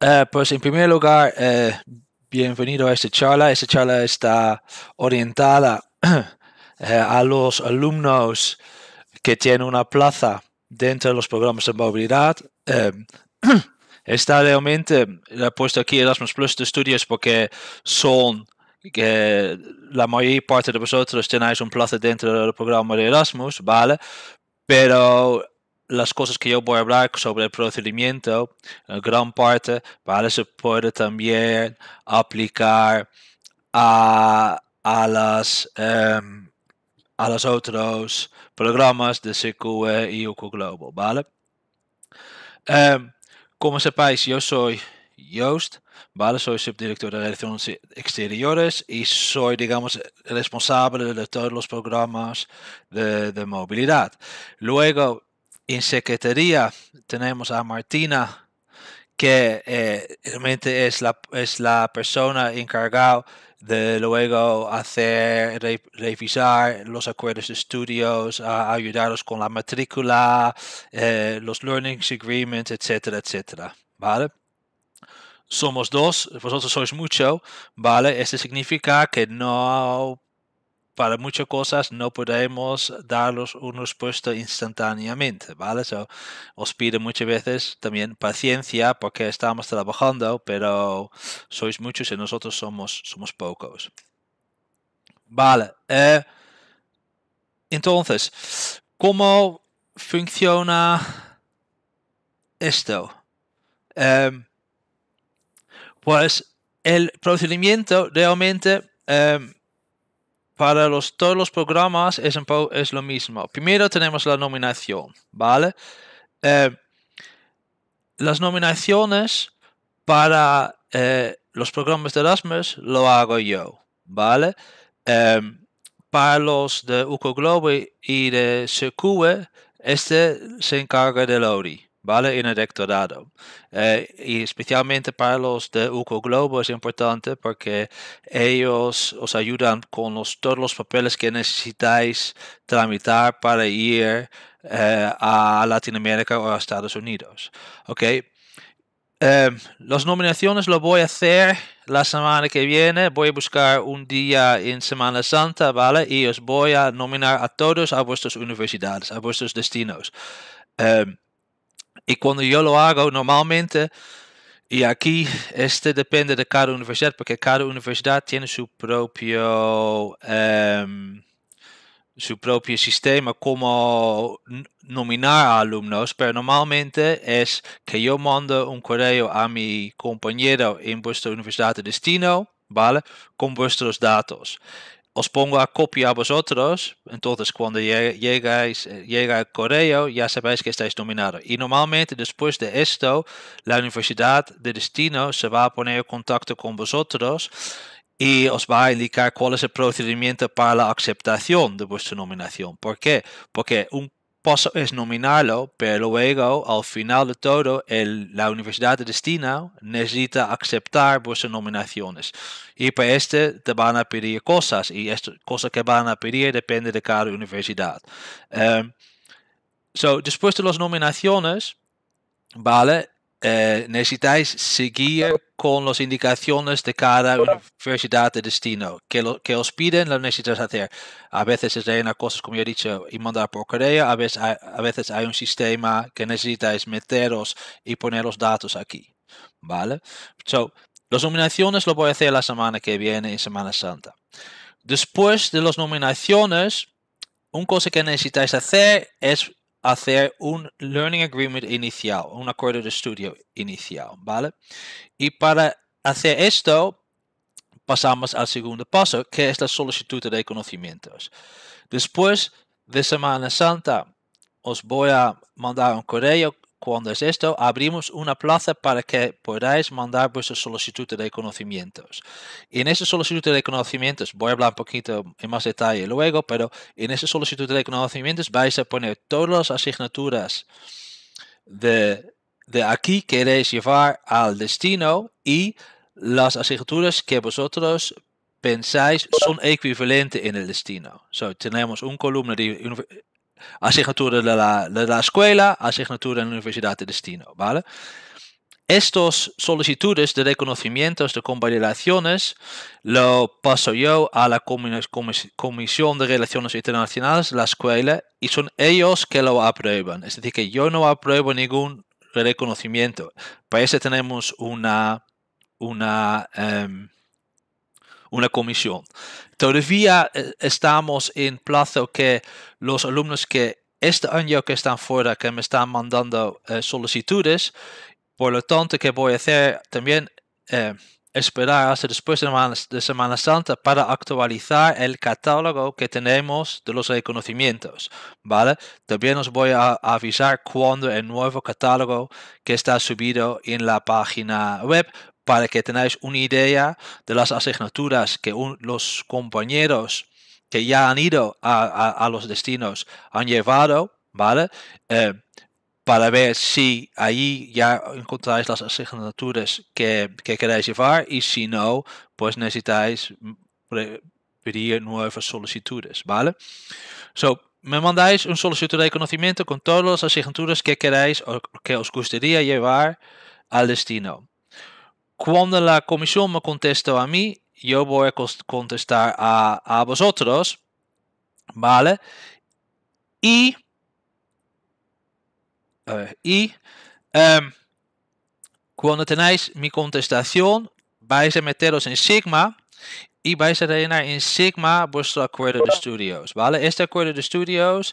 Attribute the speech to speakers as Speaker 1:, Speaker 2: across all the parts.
Speaker 1: Eh, pues en primer lugar, eh, bienvenido a esta charla. Esta charla está orientada eh, a los alumnos que tienen una plaza dentro de los programas de movilidad. Em, está realmente, he puesto aquí Erasmus Plus de estudios porque son que la mayor parte de vosotros tenéis un plaza dentro del programa de Erasmus, ¿vale? Pero las cosas que yo voy a hablar sobre el procedimiento, en eh, gran parte, ¿vale? Se puede también aplicar a, a las... Em, a los otros programas de CQE y UQ Global, ¿vale? Em, como sepáis, yo soy Joost, ¿vale? Soy subdirector de Relaciones Exteriores y soy, digamos, responsable de todos los programas de, de movilidad. Luego, en secretaría tenemos a Martina, que eh, realmente es la, es la persona encargada de luego hacer, revisar los acuerdos de estudios, a con la matrícula, eh, los learning agreements, etcétera, etcétera. ¿Vale? Somos dos, vosotros sois mucho, ¿vale? Esto significa que no para muchas cosas no podemos darles una respuesta instantáneamente, ¿vale? os pido muchas veces también paciencia porque estamos trabajando, pero sois muchos y nosotros somos, somos pocos. Vale. Eh, entonces, ¿cómo funciona esto? Em, pues el procedimiento realmente... Em, para todos los programas es, lo mismo. Primero tenemos la nominación, ¿vale? Eh, las nominaciones para eh, los programas de Erasmus lo hago yo, ¿vale? Em, para los de UCO Globe y de Secue, este se encarga de Lori, ¿vale? En el doctorado. Eh, y especialmente para los de UCO Globo es importante porque ellos os ayudan con los, todos los papeles que necesitáis tramitar para ir eh, a Latinoamérica o a Estados Unidos. ¿Ok? Em, las nominaciones lo voy a hacer la semana que viene. Voy a buscar un día en Semana Santa, ¿vale? Y os voy a nominar a todos a vuestras universidades, a vuestros destinos. Em, y cuando yo lo hago normalmente, y aquí este depende de cada universidad, porque cada universidad tiene su propio, em, su propio sistema como nominar alumnos, pero normalmente es que yo mando un correo a mi compañero en vuestra universidad de destino, ¿vale? Con vuestros datos os pongo a copia a vosotros, entonces cuando llegáis, eh, llega el correo ya sabéis que estáis nominados. Y normalmente después de esto, la universidad de destino se va a poner en contacto con vosotros y os va a indicar cuál es el procedimiento para la aceptación de vuestra nominación. ¿Por qué? Porque un paso es nominarlo, pero luego, al final de todo, el, la universidad de destino necesita aceptar vuestras nominaciones. Y para este te van a pedir cosas, y estas cosas que van a pedir depende de cada universidad. Em, después de las nominaciones, ¿vale? Eh, necesitáis seguir con las indicaciones de cada universidad de destino que, lo, que os piden, lo necesitas hacer. A veces es llena cosas, como ya he dicho, y mandar por correo, a veces, hay, a veces hay un sistema que necesitáis meteros y poner los datos aquí. ¿Vale? So, las nominaciones lo voy a hacer la semana que viene, en Semana Santa. Después de las nominaciones, un cosa que necesitáis hacer es hacer un Learning Agreement inicial, un acuerdo de estudio inicial, ¿vale? Y para hacer esto, pasamos al segundo paso, que es la solicitud de conocimientos. Después de Semana Santa, os voy a mandar un correo cuando es esto, abrimos una plaza para que podáis mandar vuestra solicitud de conocimientos. En ese solicitud de conocimientos, voy a hablar un poquito en más detalle luego, pero en esa solicitud de conocimientos vais a poner todas las asignaturas de, aquí que queréis llevar al destino y las asignaturas que vosotros pensáis son equivalentes en el destino. tenemos un columna de asignatura de la, escuela, asignatura en la universidad de destino, Estas Estos solicitudes de reconocimientos de convalidaciones lo paso yo a la Comisión de Relaciones Internacionales, la escuela, y son ellos que lo aprueban. Es decir, que yo no apruebo ningún reconocimiento. Para eso tenemos una, una em, una comisión. Todavía eh, estamos en plazo que los alumnos que este año que están fuera, que me están mandando eh, solicitudes, por lo tanto que voy a hacer también eh, esperar hasta después de semana, de semana, Santa para actualizar el catálogo que tenemos de los reconocimientos, ¿vale? También os voy a avisar cuando el nuevo catálogo que está subido en la página web para que tenáis una idea de las asignaturas que los compañeros que ya han ido a, los destinos han llevado, ¿vale? Eh, para ver si ahí ya encontráis las asignaturas que, queráis llevar y si no, pues necesitáis pedir nuevas solicitudes, ¿vale? So, me mandáis un solicitud de conocimiento con todas las asignaturas que queráis o que os gustaría llevar al destino. cuando la comisión me contestó a mí, yo voy a contestar a, a vosotros, ¿vale? Y, a ver, y um, cuando tenéis mi contestación, vais a meteros en Sigma y vais a rellenar en Sigma vuestro acuerdo de estudios, ¿vale? Este acuerdo de estudios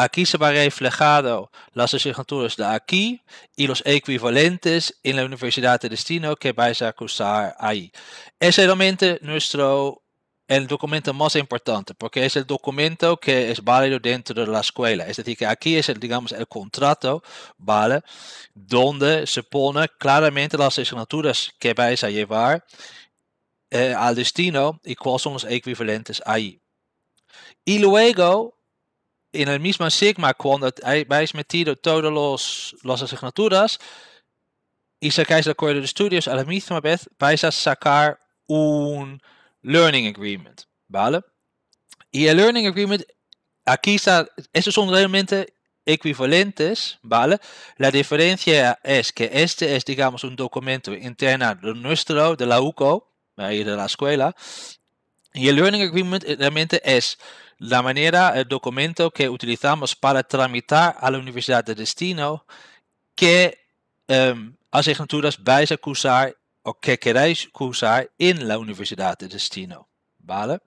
Speaker 1: Aquí se va reflejado las asignaturas de aquí y los equivalentes en la universidad de destino que vais a cursar ahí. Es realmente nuestro el documento más importante, porque es el documento que es válido dentro de la escuela. Es decir, que aquí es el, digamos, el contrato, ¿vale? Donde se pone claramente las asignaturas que vais a llevar eh, al destino y cuáles son los equivalentes ahí. Y luego en el mismo Sigma, cuando habéis metido todas los, las asignaturas y sacáis el acuerdo de estudios, a la misma vez vais a sacar un Learning Agreement, ¿vale? Y el Learning Agreement, aquí está, estos son realmente equivalentes, ¿vale? La diferencia es que este es, digamos, un documento interno de nuestro, de la UCO, de la escuela, y el Learning Agreement eh, realmente es la manera, el documento que utilizamos para tramitar a la universidad de destino que em, asignaturas vais a cursar o que queréis cursar en la universidad de destino. ¿Vale?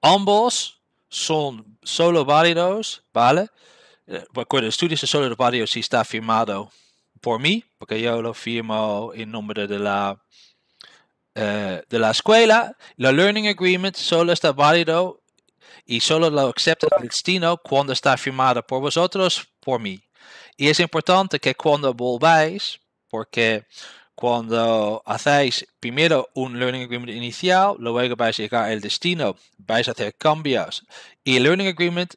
Speaker 1: Ambos son solo válidos, ¿vale? Eh, recuerda, el estudio es solo varios si está firmado por mí, porque yo lo firmo en nombre de la eh, de la escuela, el Learning Agreement solo está válido y solo lo acepta el destino cuando está firmado por vosotros, por mí. Y es importante que cuando volváis, porque cuando hacéis primero un Learning Agreement inicial, luego vais a llegar al destino, vais a hacer cambios. Y el Learning Agreement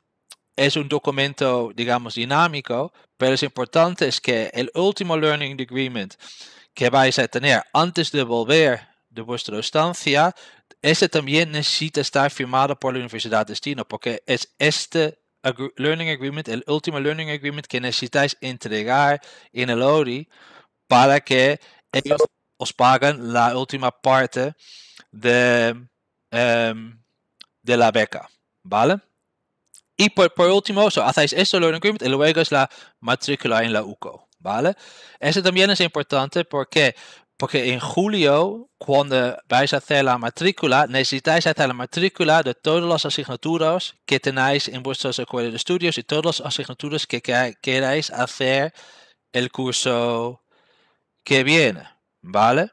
Speaker 1: es un documento, digamos, dinámico, pero es importante es que el último Learning Agreement que vais a tener antes de volver de vuestra estancia, este también necesita estar firmado por la universidad de destino, porque es este learning agreement, el último learning agreement que necesitáis entregar en el ORI para que ellos os paguen la última parte de, em, de la beca, ¿vale? Y por, último, so, hacéis esto, learning agreement, y luego es la matrícula en la UCO, ¿vale? Eso también es importante porque porque en julio, cuando vais a hacer la matrícula, necesitáis hacer la matrícula de todas las asignaturas que tenéis en vuestros acuerdos de estudios y todas las asignaturas que queráis hacer el curso que viene, ¿vale?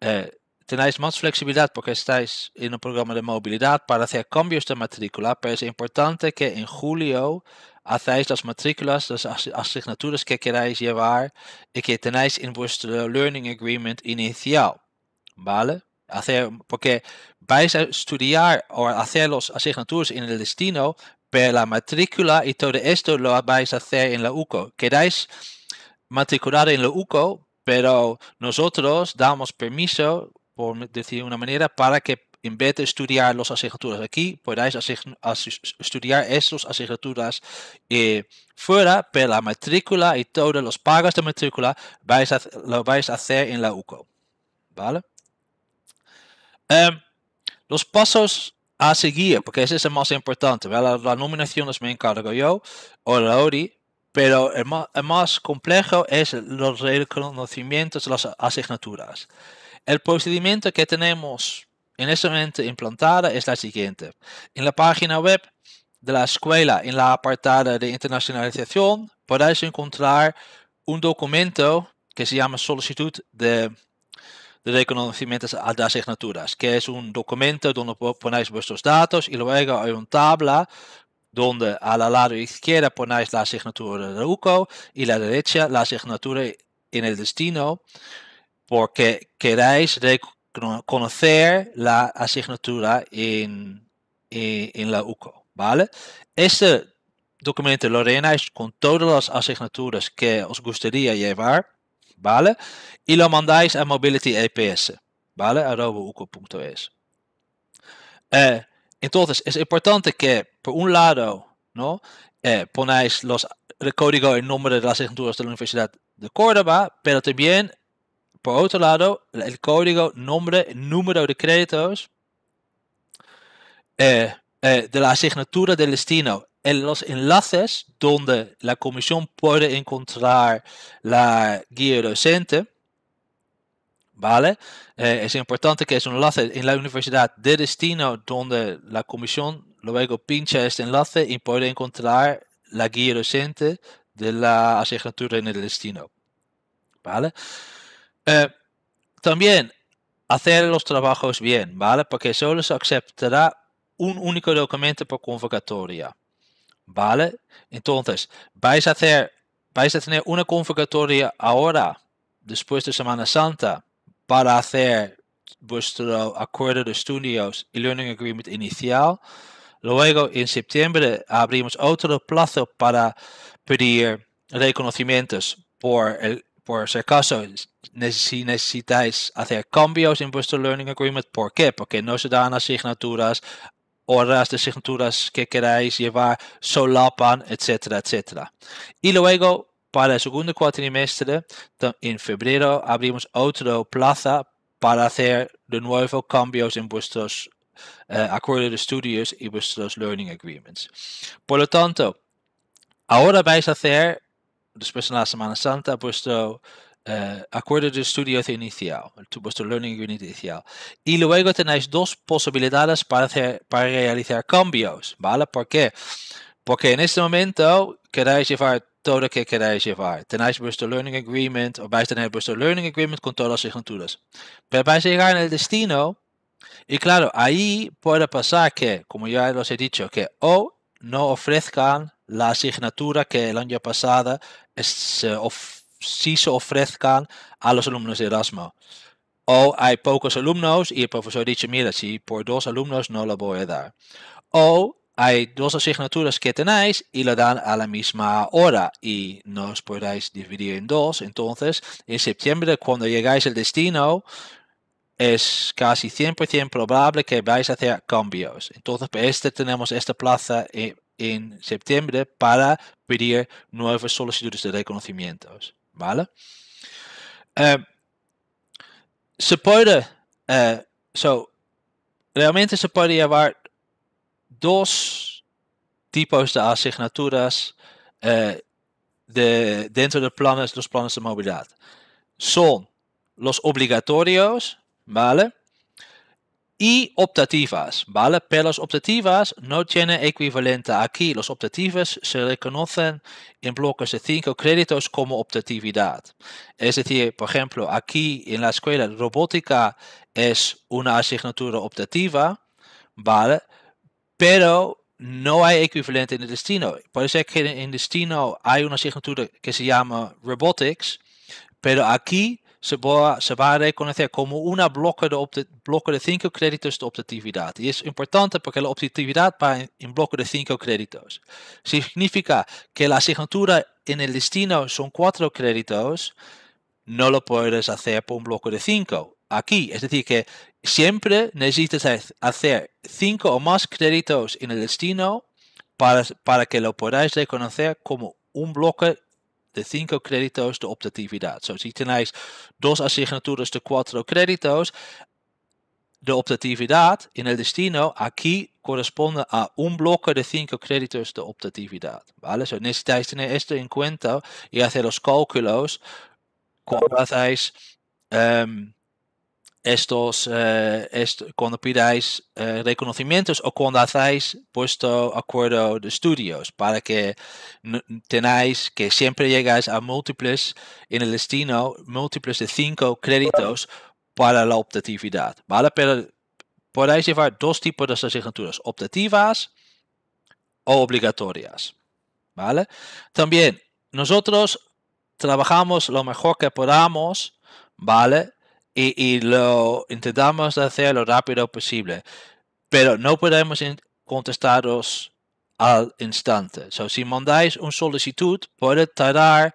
Speaker 1: Eh, tenéis más flexibilidad porque estáis en un programa de movilidad para hacer cambios de matrícula, pero es importante que en julio hacéis las matrículas, las asignaturas que queráis llevar y que tenéis en vuestro Learning Agreement inicial, ¿vale? Hacer, porque vais a estudiar o hacer las asignaturas en el destino, pero la matrícula y todo esto lo vais a hacer en la UCO. Queráis matricular en la UCO, pero nosotros damos permiso, por decir de una manera, para que en vez de estudiar las asignaturas aquí, podáis estudiar estas asignaturas eh, fuera, pero la matrícula y todos los pagos de matrícula vais a, lo vais a hacer en la UCO. ¿Vale? Em, los pasos a seguir, porque ese es el más importante, la, nominación es me encargo yo, o la ORI, pero el más, el más complejo es los reconocimientos de las asignaturas. El procedimiento que tenemos en este momento implantada es la siguiente. En la página web de la escuela, en la apartada de internacionalización, podéis encontrar un documento que se llama solicitud de, de reconocimientos a las asignaturas, que es un documento donde ponéis vuestros datos y luego hay una tabla donde a la lado izquierda ponéis la asignatura de UCO y a la derecha la asignatura en el destino, porque queréis reconocer conocer la asignatura en, eh, la UCO, ¿vale? Este documento lo rellenáis con todas las asignaturas que os gustaría llevar, ¿vale? Y lo mandáis a Mobility EPS, ¿vale? uco.es. Eh, entonces, es importante que, por un lado, ¿no? Eh, ponáis los, el código y el nombre de las asignaturas de la Universidad de Córdoba, pero también por otro lado, el código, nombre, número de créditos eh, eh, de la asignatura del destino en los enlaces donde la comisión puede encontrar la guía docente. ¿Vale? Eh, es importante que es un enlace en la universidad de destino donde la comisión luego pincha este enlace y puede encontrar la guía docente de la asignatura en el destino. ¿Vale? Eh, también hacer los trabajos bien, ¿vale? Porque solo se aceptará un único documento por convocatoria, ¿vale? Entonces, vais a vais a tener una convocatoria ahora, después de Semana Santa, para hacer vuestro acuerdo de estudios y learning agreement inicial. Luego, en septiembre, abrimos otro plazo para pedir reconocimientos por el por si acaso, si necesitáis hacer cambios en vuestro Learning Agreement, ¿por qué? Porque no se dan asignaturas, horas de asignaturas que queráis llevar, solapan, etcétera, etcétera. Y luego, para el segundo cuatrimestre, en febrero, abrimos otro plaza para hacer de nuevo cambios en vuestros eh, acuerdos de estudios y vuestros Learning Agreements. Por lo tanto, ahora vais a hacer después en la Semana Santa, vuestro eh, acuerdo de estudio inicial, vuestro Learning Unit inicial. Y luego tenéis dos posibilidades para, para realizar cambios, ¿vale? ¿Por qué? Porque en este momento queréis llevar todo lo que queráis llevar. Tenéis vuestro Learning Agreement o vais a tener vuestro Learning Agreement con todas las asignaturas. Pero vais a llegar el destino y claro, ahí puede pasar que, como ya os he dicho, que o no ofrezcan la asignatura que el año pasado es, si se ofrezcan a los alumnos de Erasmus. O hay pocos alumnos y el profesor dice, mira, si por dos alumnos no lo voy a dar. O hay dos asignaturas que tenéis y la dan a la misma hora y no os podáis dividir en dos. Entonces, en septiembre, cuando llegáis al destino, es casi 100% probable que vais a hacer cambios. Entonces, este tenemos esta plaza eh, en septiembre para pedir nuevas solicitudes de reconocimientos. ¿Vale? Em, se puede, eh, realmente se puede llevar dos tipos de asignaturas eh, de, dentro de planes, los planes de movilidad. Son los obligatorios, ¿vale? y optativas, ¿vale? Pero las optativas no tienen equivalente aquí. Los optativas se reconocen en bloques de cinco créditos como optatividad. Es decir, por ejemplo, aquí en la escuela robótica es una asignatura optativa, ¿vale? Pero no hay equivalente en el destino. Puede ser que en el destino hay una asignatura que se llama Robotics, pero aquí se va a reconocer como una bloque de, cinco 5 créditos de optatividad. Y es importante porque la optatividad va en, en bloque de 5 créditos. Significa que la asignatura en el destino son cuatro créditos, no lo puedes hacer por un bloque de 5 aquí. Es decir, que siempre necesitas hacer cinco o más créditos en el destino para, que lo podáis reconocer como un bloque de cinco créditos de optatividad. zo ziet si tenéis dos asignaturas de cuatro créditos, de optatividad in el destino aquí corresponde a un bloque de cinco créditos de optatividad. ¿vale? So, necesitáis tener esto en cuenta y hacer los cálculos cuando hacéis um, estos, eh, es cuando pidáis eh, reconocimientos o cuando hacéis puesto acuerdo de estudios para que tenáis que siempre llegáis a múltiples en el destino, múltiples de cinco créditos para la optatividad, ¿vale? Pero podéis llevar dos tipos de asignaturas, optativas o obligatorias, ¿vale? También nosotros trabajamos lo mejor que podamos, ¿vale? y, lo intentamos hacer lo rápido posible, pero no podemos contestaros al instante. si mandáis una solicitud, puede tardar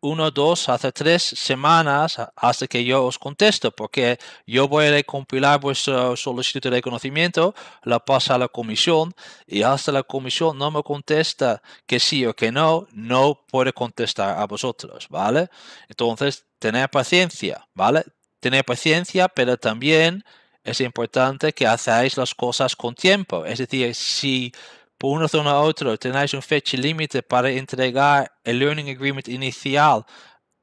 Speaker 1: uno, dos, hasta tres semanas hasta que yo os contesto, porque yo voy a compilar vuestra solicitud de reconocimiento, la paso a la comisión y hasta la comisión no me contesta que sí o que no, no puede contestar a vosotros, ¿vale? Entonces, tener paciencia, ¿vale? tener paciencia, pero también es importante que hagáis las cosas con tiempo. Es decir, si por una zona a otra tenéis un fecha límite para entregar el Learning Agreement inicial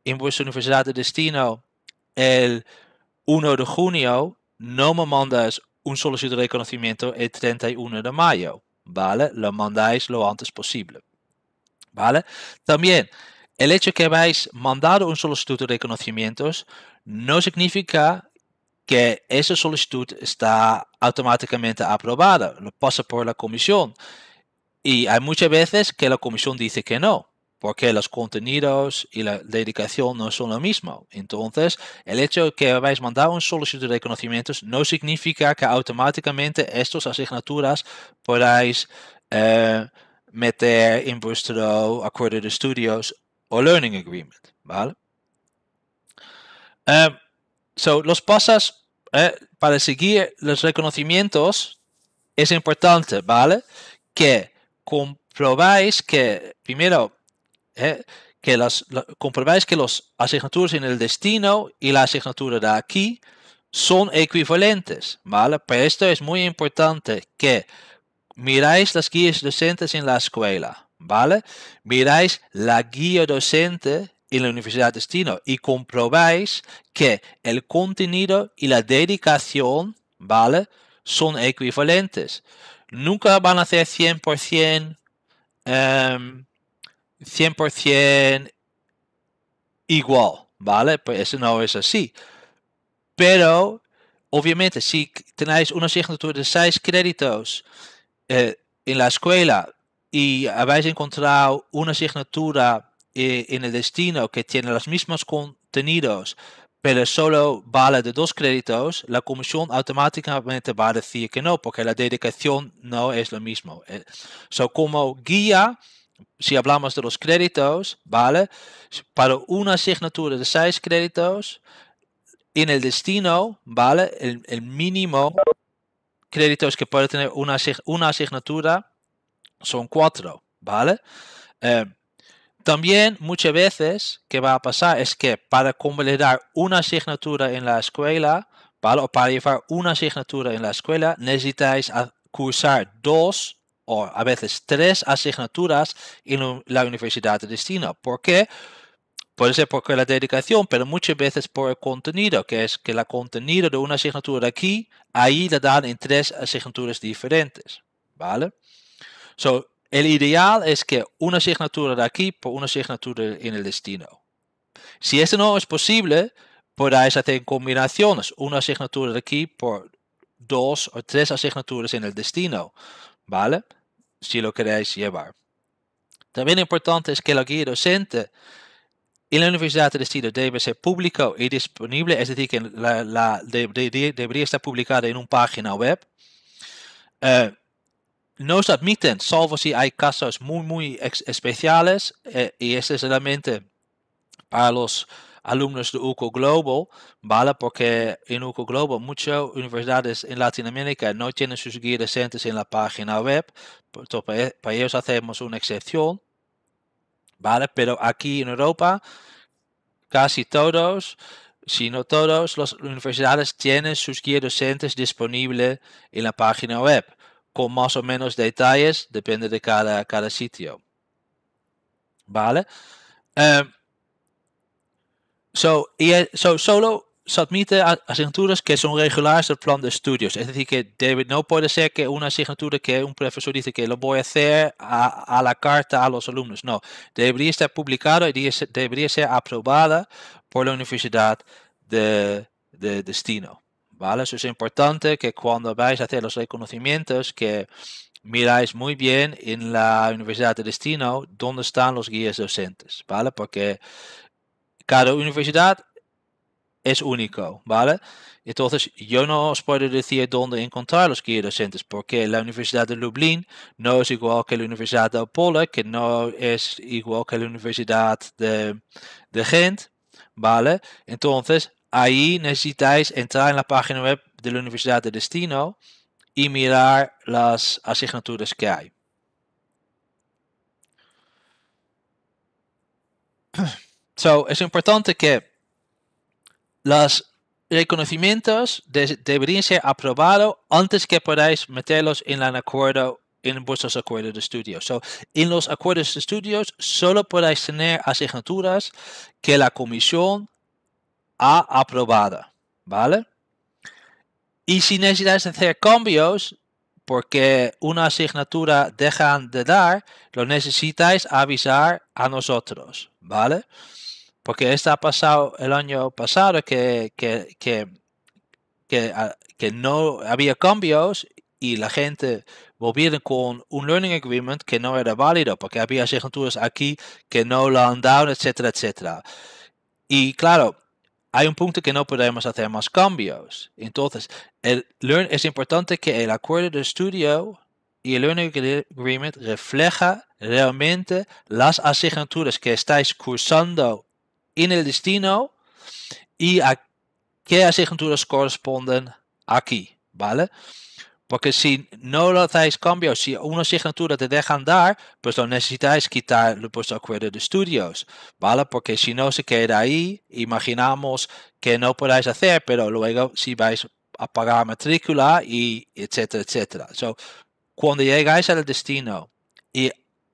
Speaker 1: en vuestra universidad de destino el 1 de junio, no me mandáis un solicitud de reconocimiento el 31 de mayo, ¿vale? Lo mandáis lo antes posible, ¿vale? También, el hecho que habéis mandado un solicitud de reconocimientos no significa que esa solicitud está automáticamente aprobada, lo pasa por la comisión. Y hay muchas veces que la comisión dice que no, porque los contenidos y la dedicación no son lo mismo. Entonces, el hecho de que habéis mandado un solicitud de reconocimientos no significa que automáticamente estas asignaturas podáis eh, meter en vuestro acuerdo de estudios o learning agreement, ¿vale? Eh, so, los pasos eh, para seguir los reconocimientos es importante, ¿vale? Que comprobáis que, primero, eh, que las, comprobáis que las asignaturas en el destino y la asignatura de aquí son equivalentes, ¿vale? Pero esto es muy importante que miráis las guías docentes en la escuela, ¿vale? Miráis la guía docente en la universidad de destino y comprobáis que el contenido y la dedicación, ¿vale? Son equivalentes. Nunca van a ser 100%, 100 em, igual, ¿vale? Pues eso no es así. Pero, obviamente, si tenéis una asignatura de seis créditos eh, en la escuela y habéis encontrado una asignatura eh, en el destino que tiene los mismos contenidos, pero solo vale de dos créditos, la comisión automáticamente va a decir que no, porque la dedicación no es lo mismo. Eh, so, como guía, si hablamos de los créditos, ¿vale? Para una asignatura de seis créditos, en el destino, ¿vale? El, mínimo créditos que puede tener una, una asignatura son cuatro, ¿vale? Eh, también muchas veces que va a pasar es que para completar una asignatura en la escuela, ¿vale? o para llevar una asignatura en la escuela, necesitáis cursar dos o a veces tres asignaturas en la universidad de destino. ¿Por qué? Puede ser porque la dedicación, pero muchas veces por el contenido, que es que el contenido de una asignatura aquí, ahí la dan en tres asignaturas diferentes. ¿Vale? So, el ideal es que una asignatura de aquí por una asignatura en el destino. Si esto no es posible, podáis hacer combinaciones. Una asignatura de aquí por dos o tres asignaturas en el destino. ¿Vale? Si lo queréis llevar. También importante es que la guía docente en la universidad de destino debe ser pública y disponible, es decir, que la, debería estar publicada en una página web. Eh, no se admiten, salvo si hay casos muy, muy especiales, eh, y es solamente para los alumnos de UCO Global, ¿vale? Porque en UCO Global muchas universidades en Latinoamérica no tienen sus guías docentes en la página web, para ellos hacemos una excepción, ¿vale? Pero aquí en Europa, casi todos, si no todos, las universidades tienen sus guías docentes disponibles en la página web con más o menos detalles, depende de cada, cada sitio. ¿Vale? Em, so, y, solo se admite asignaturas que son regulares del plan de estudios. Es decir, que debe, no puede ser que una asignatura que un profesor dice que lo voy a hacer a, a la carta a los alumnos. No, debería estar publicado y debería ser aprobada por la universidad de, de destino. ¿vale? Eso es importante que cuando vais a hacer los reconocimientos, que miráis muy bien en la universidad de destino dónde están los guías docentes, ¿vale? Porque cada universidad es único, ¿vale? Entonces, yo no os puedo decir dónde encontrar los guías docentes, porque la Universidad de Lublin no es igual que la Universidad de Apollo, que no es igual que la Universidad de, de Gent, ¿vale? Entonces, ahí necesitáis entrar en la página web de la universidad de destino y mirar las asignaturas que hay. es importante que los reconocimientos de, deberían ser aprobados antes que podáis meterlos en el acuerdo en vuestros acuerdos de estudios. en los acuerdos de estudios solo podéis tener asignaturas que la comisión a aprobada, ¿vale? Y si necesitáis hacer cambios, porque una asignatura dejan de dar, lo necesitáis avisar a nosotros, ¿vale? Porque esto ha pasado el año pasado que, que, que, que ah, no había cambios y la gente volvieron con un learning agreement que no era válido, porque había asignaturas aquí que no lo han dado, etcétera, etcétera. Y claro, hay un punto que no podemos hacer más cambios. Entonces, el learn, es importante que el acuerdo de estudio y el Learning Agreement refleja realmente las asignaturas que estáis cursando en el destino y a qué asignaturas corresponden aquí, ¿vale? Porque si no lo hacéis cambios, si una asignatura te dejan dar, pues lo necesitáis quitar vuestro acuerdo de estudios, ¿vale? Porque si no se queda ahí, imaginamos que no podáis hacer, pero luego si vais a pagar matrícula y etcétera, etcétera. So, cuando llegáis al destino y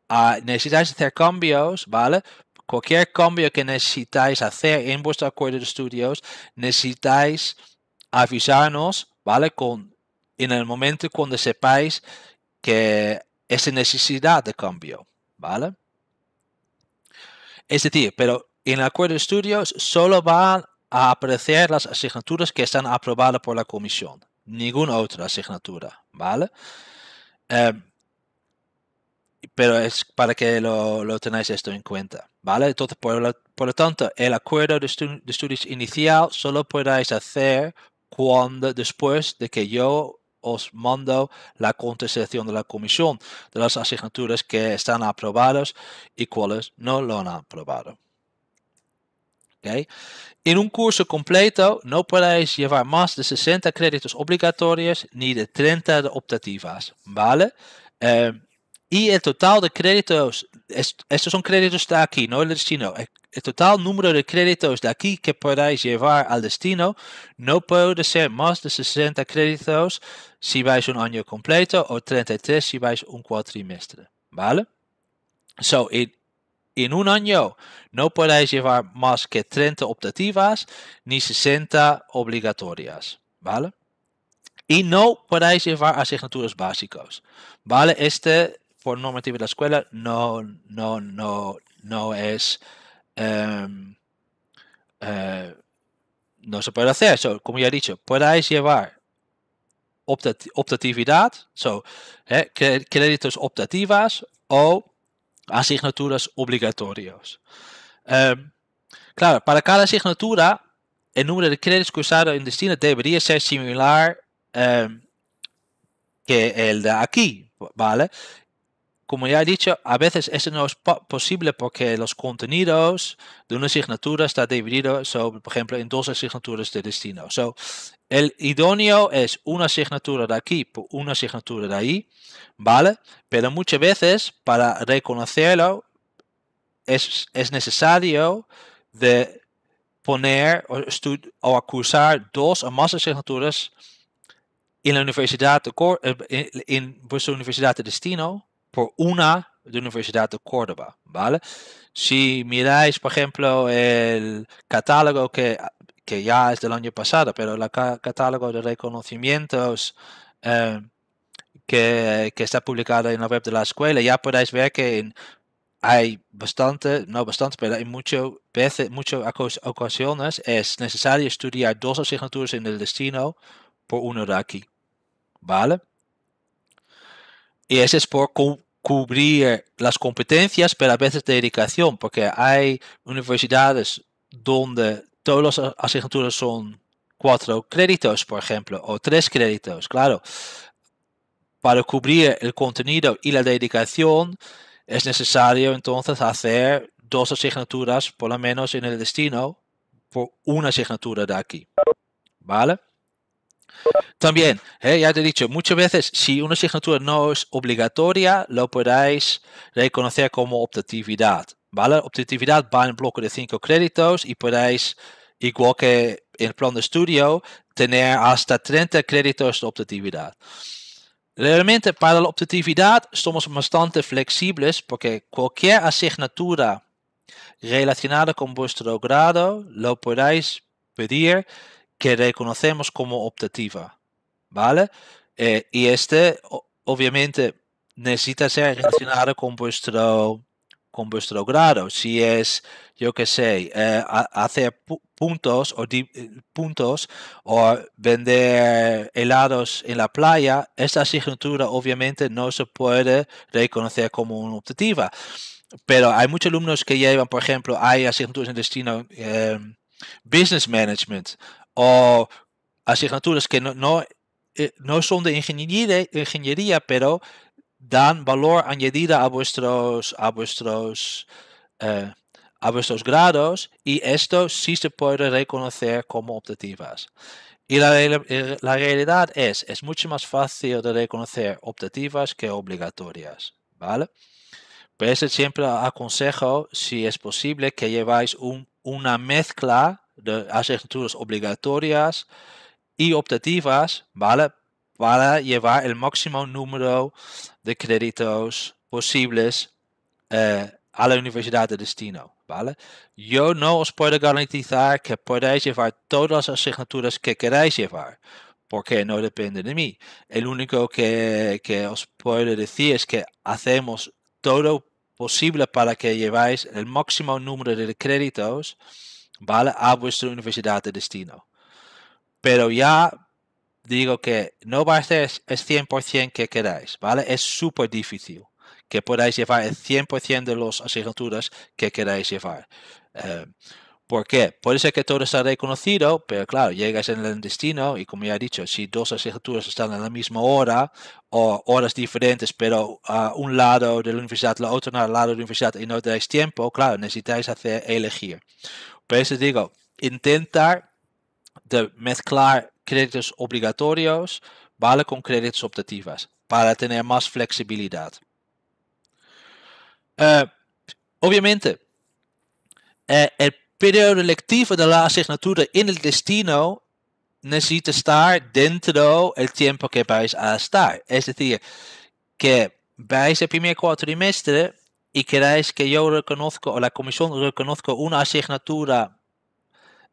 Speaker 1: ah, necesitáis hacer cambios, ¿vale? Cualquier cambio que necesitáis hacer en vuestro acuerdo de estudios, necesitáis avisarnos, ¿vale? Con en el momento cuando sepáis que es necesidad de cambio, ¿vale? Es decir, pero en el acuerdo de estudios solo van a aparecer las asignaturas que están aprobadas por la comisión, ninguna otra asignatura, ¿vale? Em, pero es para que lo, lo, esto en cuenta, ¿vale? Entonces, por lo, tanto, el acuerdo de, de, estudios inicial solo podáis hacer cuando, después de que yo os mando la contestación de la comisión de las asignaturas que están aprobadas y cuáles no lo han aprobado. En un curso completo no podéis llevar más de 60 créditos obligatorios ni de 30 de optativas, ¿vale? Eh, y el total de créditos, estos son créditos de aquí, no el destino. El total número de créditos de aquí que podáis llevar al destino no puede ser más de 60 créditos si vais un año completo o 33 si vais un cuatrimestre. ¿Vale? So, en, un año no podéis llevar más que 30 optativas ni 60 obligatorias. ¿Vale? Y no podéis llevar asignaturas básicas. ¿Vale? Este por normativa de la escuela no, no, no, no es... Em, eh, no se puede hacer. eso. como ya he dicho, podéis llevar optatividad, eh, créditos optativas o asignaturas obligatorias. Em, claro, para cada asignatura, el número de créditos cursados en destino debería ser similar em, que el de aquí, ¿vale? Como ya he dicho, a veces eso no es posible porque los contenidos de una asignatura están divididos, por ejemplo, en dos asignaturas de destino. So, el idóneo es una asignatura de aquí por una asignatura de ahí, ¿vale? Pero muchas veces para reconocerlo es, necesario de poner o, o dos o más asignaturas en la universidad en, universidad de destino por una de Universidad de Córdoba, ¿vale? Si miráis, por ejemplo, el catálogo que, que ya es del año pasado, pero el catálogo de reconocimientos eh, que, está publicado en la web de la escuela, ya podéis ver que hay bastante, no bastante, pero en muchas veces, ocasiones es necesario estudiar dos asignaturas en el destino por una de aquí, ¿vale? Y ese es por cubrir las competencias, pero a veces de dedicación, porque hay universidades donde todas las asignaturas son cuatro créditos, por ejemplo, o tres créditos, claro. Para cubrir el contenido y la dedicación es necesario entonces hacer dos asignaturas, por lo menos en el destino, por una asignatura de aquí. ¿Vale? También, eh, ya he dicho, muchas veces si una asignatura no es obligatoria, lo podéis reconocer como optatividad. ¿vale? Optatividad va en bloque de cinco créditos y podéis, igual que en el plan de estudio, tener hasta 30 créditos de optatividad. Realmente para la optatividad somos bastante flexibles porque cualquier asignatura relacionada con vuestro grado lo podéis pedir que reconocemos como optativa, ¿vale? Eh, y este, obviamente, necesita ser relacionado con vuestro, con vuestro grado. Si es, yo qué sé, eh, hacer puntos o eh, puntos o vender helados en la playa, esta asignatura obviamente no se puede reconocer como una optativa. Pero hay muchos alumnos que llevan, por ejemplo, hay asignaturas en destino Business Management o asignaturas que no, no, eh, son de ingeniería, pero dan valor añadido a vuestros, a vuestros, eh, a vuestros grados y esto sí se puede reconocer como optativas. Y eh, la, realidad es, es mucho más fácil de reconocer optativas que obligatorias, ¿vale? Por siempre aconsejo, si es posible, que lleváis una mezcla de asignaturas obligatorias y optativas, ¿vale? Para llevar el máximo número de créditos posibles eh, a la universidad de destino, ¿vale? Yo no os puedo garantizar que podáis llevar todas las asignaturas que queráis llevar, porque no depende de mí. El único que, que os puedo decir es que hacemos todo posible para que lleváis el máximo número de créditos ¿vale? A vuestra universidad de destino. Pero ya digo que no va a ser el 100% que queráis, ¿vale? Es súper difícil que podáis llevar el 100% de las asignaturas que queráis llevar. Eh, ¿Por qué? Puede ser que todo está reconocido, pero claro, llegas en el destino y como ya he dicho, si dos asignaturas están a la misma hora o horas diferentes, pero a un lado de la universidad, la otro lado de la universidad y no tenéis tiempo, claro, necesitáis hacer elegir. Pero eso digo, intentar de mezclar créditos obligatorios ¿vale? con créditos optativas para tener más flexibilidad. Uh, obviamente, eh, el periodo lectivo de la asignatura in el destino necesita estar dentro del tiempo que vais a estar. Es decir, que vais el primer cuatrimestre y queráis que yo reconozco o la comisión reconozca una asignatura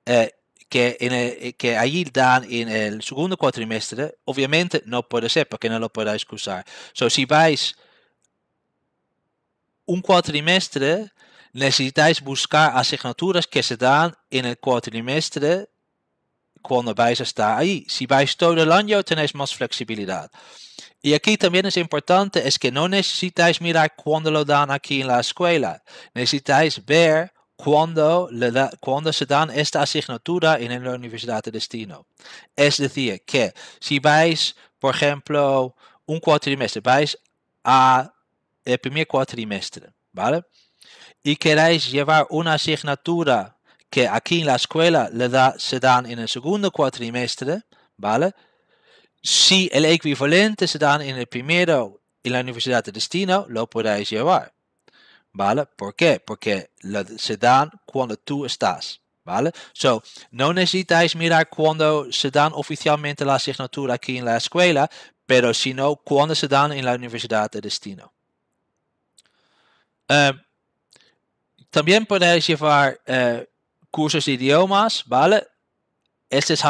Speaker 1: eh, que, en el, que allí dan en el segundo cuatrimestre, obviamente no puede ser porque no lo podéis cursar. So, si vais un cuatrimestre, necesitáis buscar asignaturas que se dan en el cuatrimestre cuando vais a estar ahí. Si vais todo el año, tenéis más flexibilidad. Y aquí también es importante, es que no necesitáis mirar cuándo lo dan aquí en la escuela. Necesitáis ver cuándo le da, cuando se dan esta asignatura en la universidad de destino. Es decir, que si vais, por ejemplo, un cuatrimestre, vais a el primer cuatrimestre, ¿vale? Y queráis llevar una asignatura que aquí en la escuela le da, se dan en el segundo cuatrimestre, ¿vale? si el equivalente se dan en el primero en la universidad de destino, lo podéis llevar. ¿Vale? ¿Por qué? Porque se dan cuando tú estás. ¿Vale? So, no necesitas mirar cuando se dan oficialmente la asignatura aquí en la escuela, pero no, cuando se dan en la universidad de destino. Eh, también podéis llevar eh, cursos de idiomas, ¿vale? Este es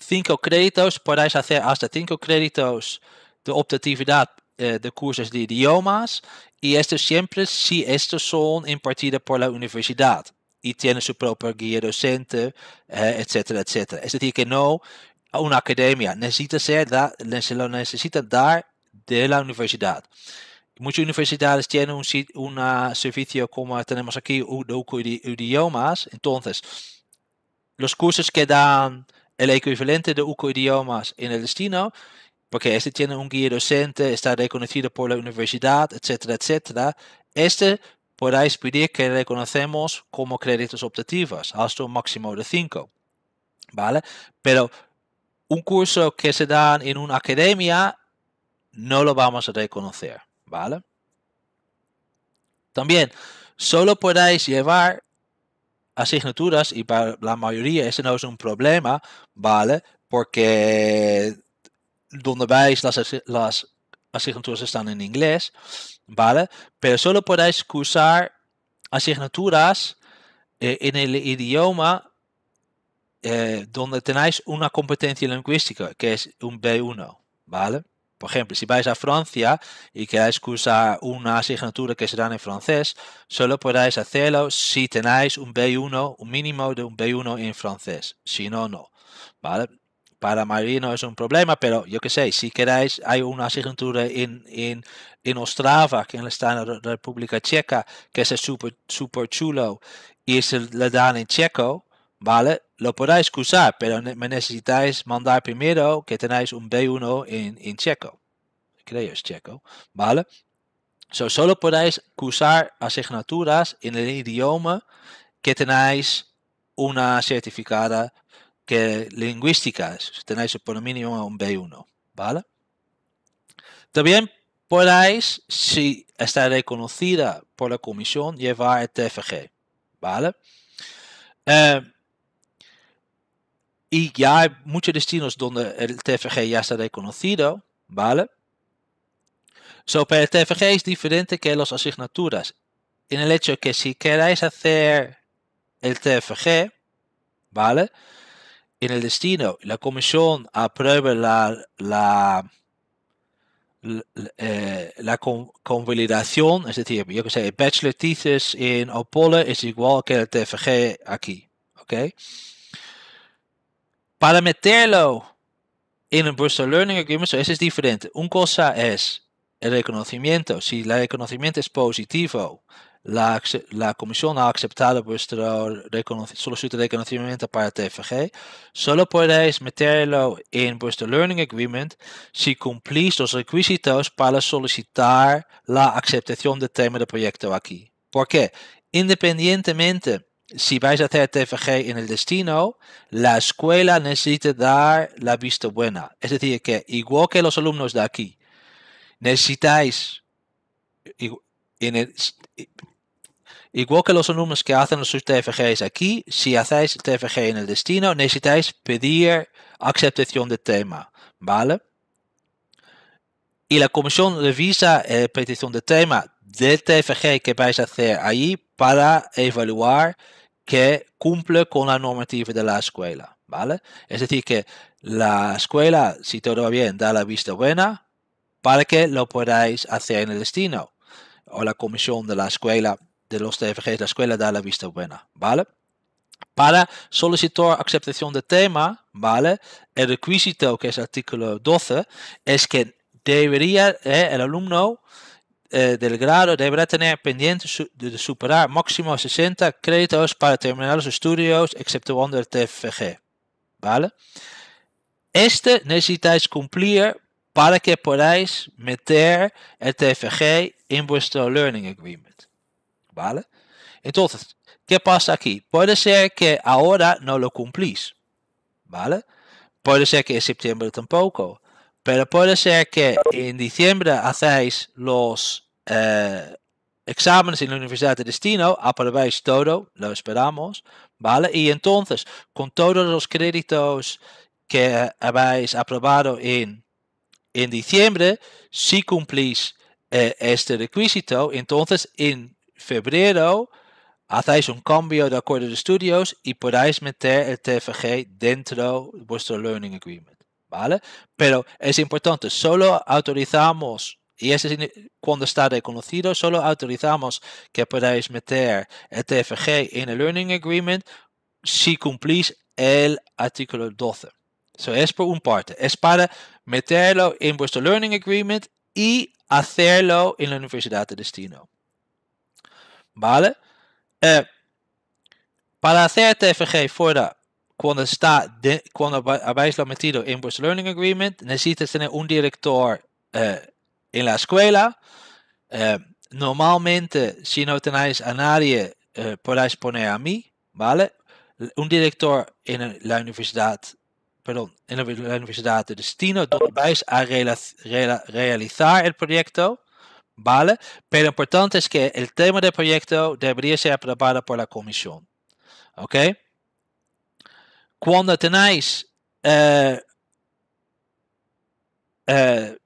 Speaker 1: 5 créditos, podéis hacer hasta 5 créditos de optatividad eh, de cursos de idiomas. Y esto siempre si estos son impartidos por la universidad. Y tiene su propia guía docente, eh, etcétera, etcétera. Es decir, que no una academia necesita ser, se lo necesita dar de la universidad. Muchas universidades tienen un, servicio como tenemos aquí, de idiomas. Entonces, los cursos que dan el equivalente de UCO idiomas en el destino, porque este tiene un guía docente, está reconocido por la universidad, etcétera, etcétera. Este podéis pedir que reconocemos como créditos optativos, hasta un máximo de 5. ¿Vale? Pero un curso que se da en una academia no lo vamos a reconocer, ¿vale? También, solo podáis llevar asignaturas y para la mayoría ese no es un problema, ¿vale? Porque donde vais las, asignaturas están en inglés, ¿vale? Pero solo podéis cursar asignaturas eh, en el idioma eh, donde tenéis una competencia lingüística, que es un B1, ¿vale? Por ejemplo, si vais a Francia y queréis cursar una asignatura que se será en francés, solo podéis hacerlo si tenéis un B1, un mínimo de un B1 en francés. Si no, no. ¿Vale? Para marino es un problema, pero yo qué sé, si queráis, hay una asignatura en, en, en Ostrava, que está en la República Checa, que es súper super chulo, y se le dan en checo, ¿vale? Lo podéis cursar, pero me necesitáis mandar primero que tenéis un B1 en, checo. Creo es checo, ¿vale? solo podéis cursar asignaturas en el idioma que tenéis una certificada que lingüística. Tenéis por mínimo un B1, ¿vale? También podéis, si está reconocida por la comisión, llevar el TFG, ¿vale? Eh, y ya hay muchos destinos donde el TFG ya está reconocido, ¿vale? pero el TFG es diferente que las asignaturas. En el hecho que si queréis hacer el TFG, ¿vale? En el destino, la comisión aprueba la, la, eh, convalidación, es decir, yo que sé, bachelor thesis en Opole es igual que el TFG aquí, ¿ok? para meterlo en el business Learning Agreement, eso es diferente. Una cosa es el reconocimiento. Si el reconocimiento es positivo, la, comisión ha aceptado vuestro solicitud de reconocimiento para TFG, solo podéis meterlo en vuestro Learning Agreement si cumplís los requisitos para solicitar la aceptación del tema del proyecto aquí. ¿Por qué? Independientemente si vais a hacer TFG en el destino, la escuela necesita dar la vista buena. Es decir, que igual que los alumnos de aquí, necesitáis, igual que los alumnos que hacen sus TFGs aquí, si hacéis TFG en el destino, necesitáis pedir aceptación de tema, ¿vale? Y la comisión revisa la eh, petición de tema del TFG que vais a hacer ahí para evaluar que cumple con la normativa de la escuela, ¿vale? Es decir, que la escuela, si todo va bien, da la vista buena para que lo podáis hacer en el destino. O la comisión de la escuela, de los TFGs de la escuela, da la vista buena, ¿vale? Para solicitar aceptación de tema, ¿vale? El requisito, que es artículo 12, es que debería eh, el alumno eh, del grado deberá tener pendiente de superar máximo 60 créditos para terminar los estudios, exceptuando el TFG. ¿Vale? Este necesitáis cumplir para que podáis meter el TFG en vuestro Learning Agreement. ¿Vale? Entonces, ¿qué pasa aquí? Puede ser que ahora no lo cumplís. ¿Vale? Puede ser que en septiembre tampoco. Pero puede ser que en diciembre hacéis los eh, exámenes en la Universidad de Destino, aprobáis todo, lo esperamos, ¿vale? Y entonces, con todos los créditos que habéis aprobado en, en diciembre, si cumplís eh, este requisito, entonces en febrero hacéis un cambio de acuerdo de estudios y podáis meter el TFG dentro de vuestro Learning Agreement. ¿vale? Pero es importante, solo autorizamos, y es cuando está reconocido, solo autorizamos que podáis meter el TFG en el Learning Agreement si cumplís el artículo 12. Eso es por un parte, es para meterlo en vuestro Learning Agreement y hacerlo en la universidad de destino. ¿Vale? Eh, para hacer TFG fuera cuando, está cuando habéis lo metido en vuestro Learning Agreement, necesitas tener un director eh, en la escuela. Eh, normalmente, si no tenéis a nadie, eh, podéis poner a mí, ¿vale? Un director en la universidad, perdón, en la universidad de destino, donde vais a realizar el proyecto. ¿vale? Pero importante es que el tema del proyecto debería ser aprobado por la comisión, ¿ok? cuando eh, eh,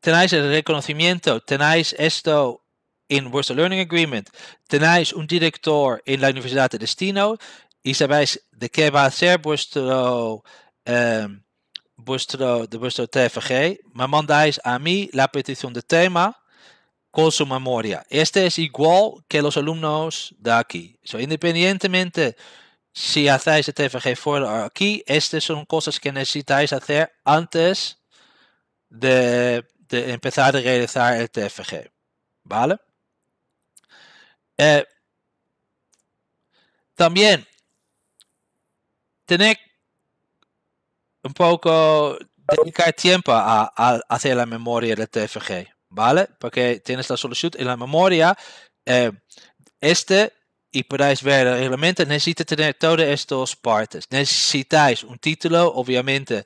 Speaker 1: tenéis el reconocimiento, tenéis esto en vuestro Learning Agreement, tenéis un director en la Universidad de Destino y sabéis de qué va a ser em, vuestro, de vuestro TFG, me mandáis a mí la petición de tema con su memoria. Este es igual que los alumnos de aquí. So, independientemente si hacéis el este TFG fuera aquí, estas son cosas que necesitáis hacer antes de, empezar a realizar el este TFG. ¿Vale? Eh, también tener un poco dedicar tiempo a, hacer la memoria del TFG, este ¿vale? Porque tienes la solución en la memoria. Eh, este y ver el reglamento, necesita tener todo estos partes. Necesitáis un título, obviamente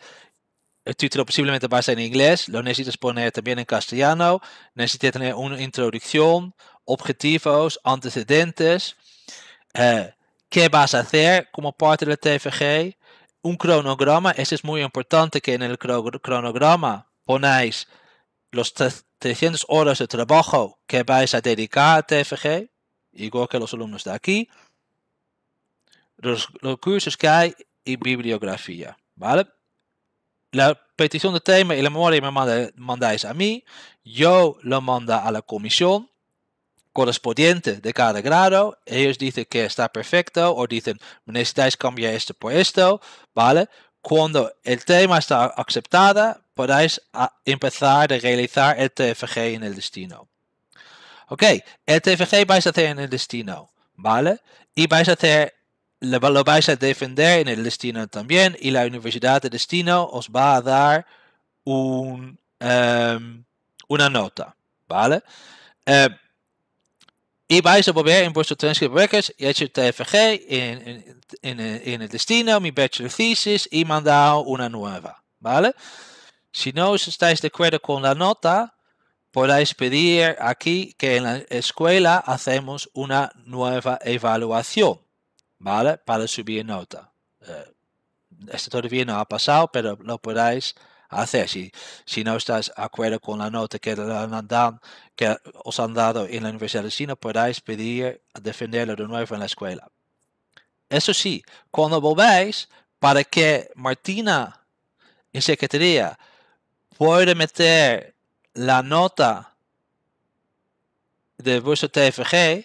Speaker 1: el título posiblemente va a ser en inglés, lo necesitas poner también en castellano, necesitas tener una introducción, objetivos, antecedentes, eh, qué vas a hacer como parte del TFG, un cronograma, eso es muy importante que en el cronograma ponáis los 300 horas de trabajo que vais a dedicar al TFG, igual que los alumnos de aquí, los cursos que hay y bibliografía, ¿vale? La petición de tema y la memoria me mandáis a mí, yo lo manda a la comisión correspondiente de cada grado, ellos dicen que está perfecto o dicen necesitáis cambiar esto por esto, ¿vale? Cuando el tema está aceptado, podáis empezar a realizar el TFG en el destino. Ok, el TFG vais a hacer en el destino, ¿vale? Y vais a hacer, lo vais a defender en el destino también y la universidad de destino os va a dar em, una nota, ¿vale? Em, y vais a volver en vuestro transcript records y hecho e TFG en, en, el destino, mi bachelor thesis y manda una nueva, ¿vale? Si no estáis de acuerdo con la nota, Podáis pedir aquí que en la escuela hacemos una nueva evaluación, ¿vale? Para subir nota. Eh, esto todavía no ha pasado, pero lo podáis hacer. Si, si no estás de acuerdo con la nota que, que os han dado en la Universidad de China, podáis pedir defenderlo de nuevo en la escuela. Eso sí, cuando volváis, para que Martina en Secretaría pueda meter la nota de vuestro TFG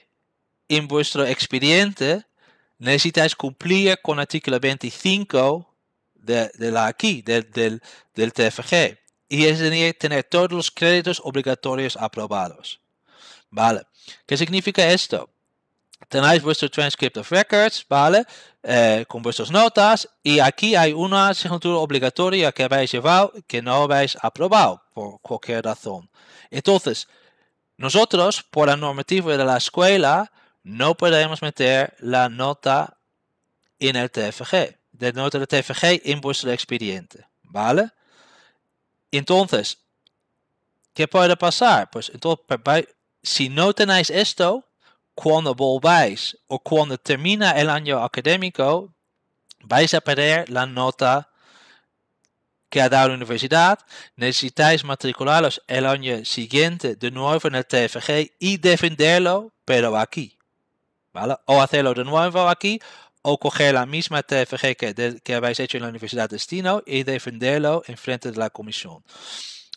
Speaker 1: en vuestro expediente, necesitáis cumplir con artículo 25 de, la aquí, del, del TFG. Y es tener todos los créditos obligatorios aprobados. ¿Vale? ¿Qué significa esto? tenéis vuestro transcript of records, ¿vale? Eh, con vuestras notas. Y aquí hay una asignatura obligatoria que habéis llevado que no habéis aprobado por cualquier razón. Entonces, nosotros, por la normativa de la escuela, no podemos meter la nota en el TFG, de nota del TFG en vuestro expediente, ¿vale? Entonces, ¿qué puede pasar? Pues, pues si no tenéis esto, cuando volváis o cuando termina el año académico, vais a perder la nota que ha dado la universidad. Necesitáis matricularos el año siguiente de nuevo en el TFG y defenderlo, pero aquí. ¿Vale? O hacerlo de nuevo aquí, o coger la misma TFG que, de, que habéis hecho en la Universidad de Destino y defenderlo en frente de la comisión.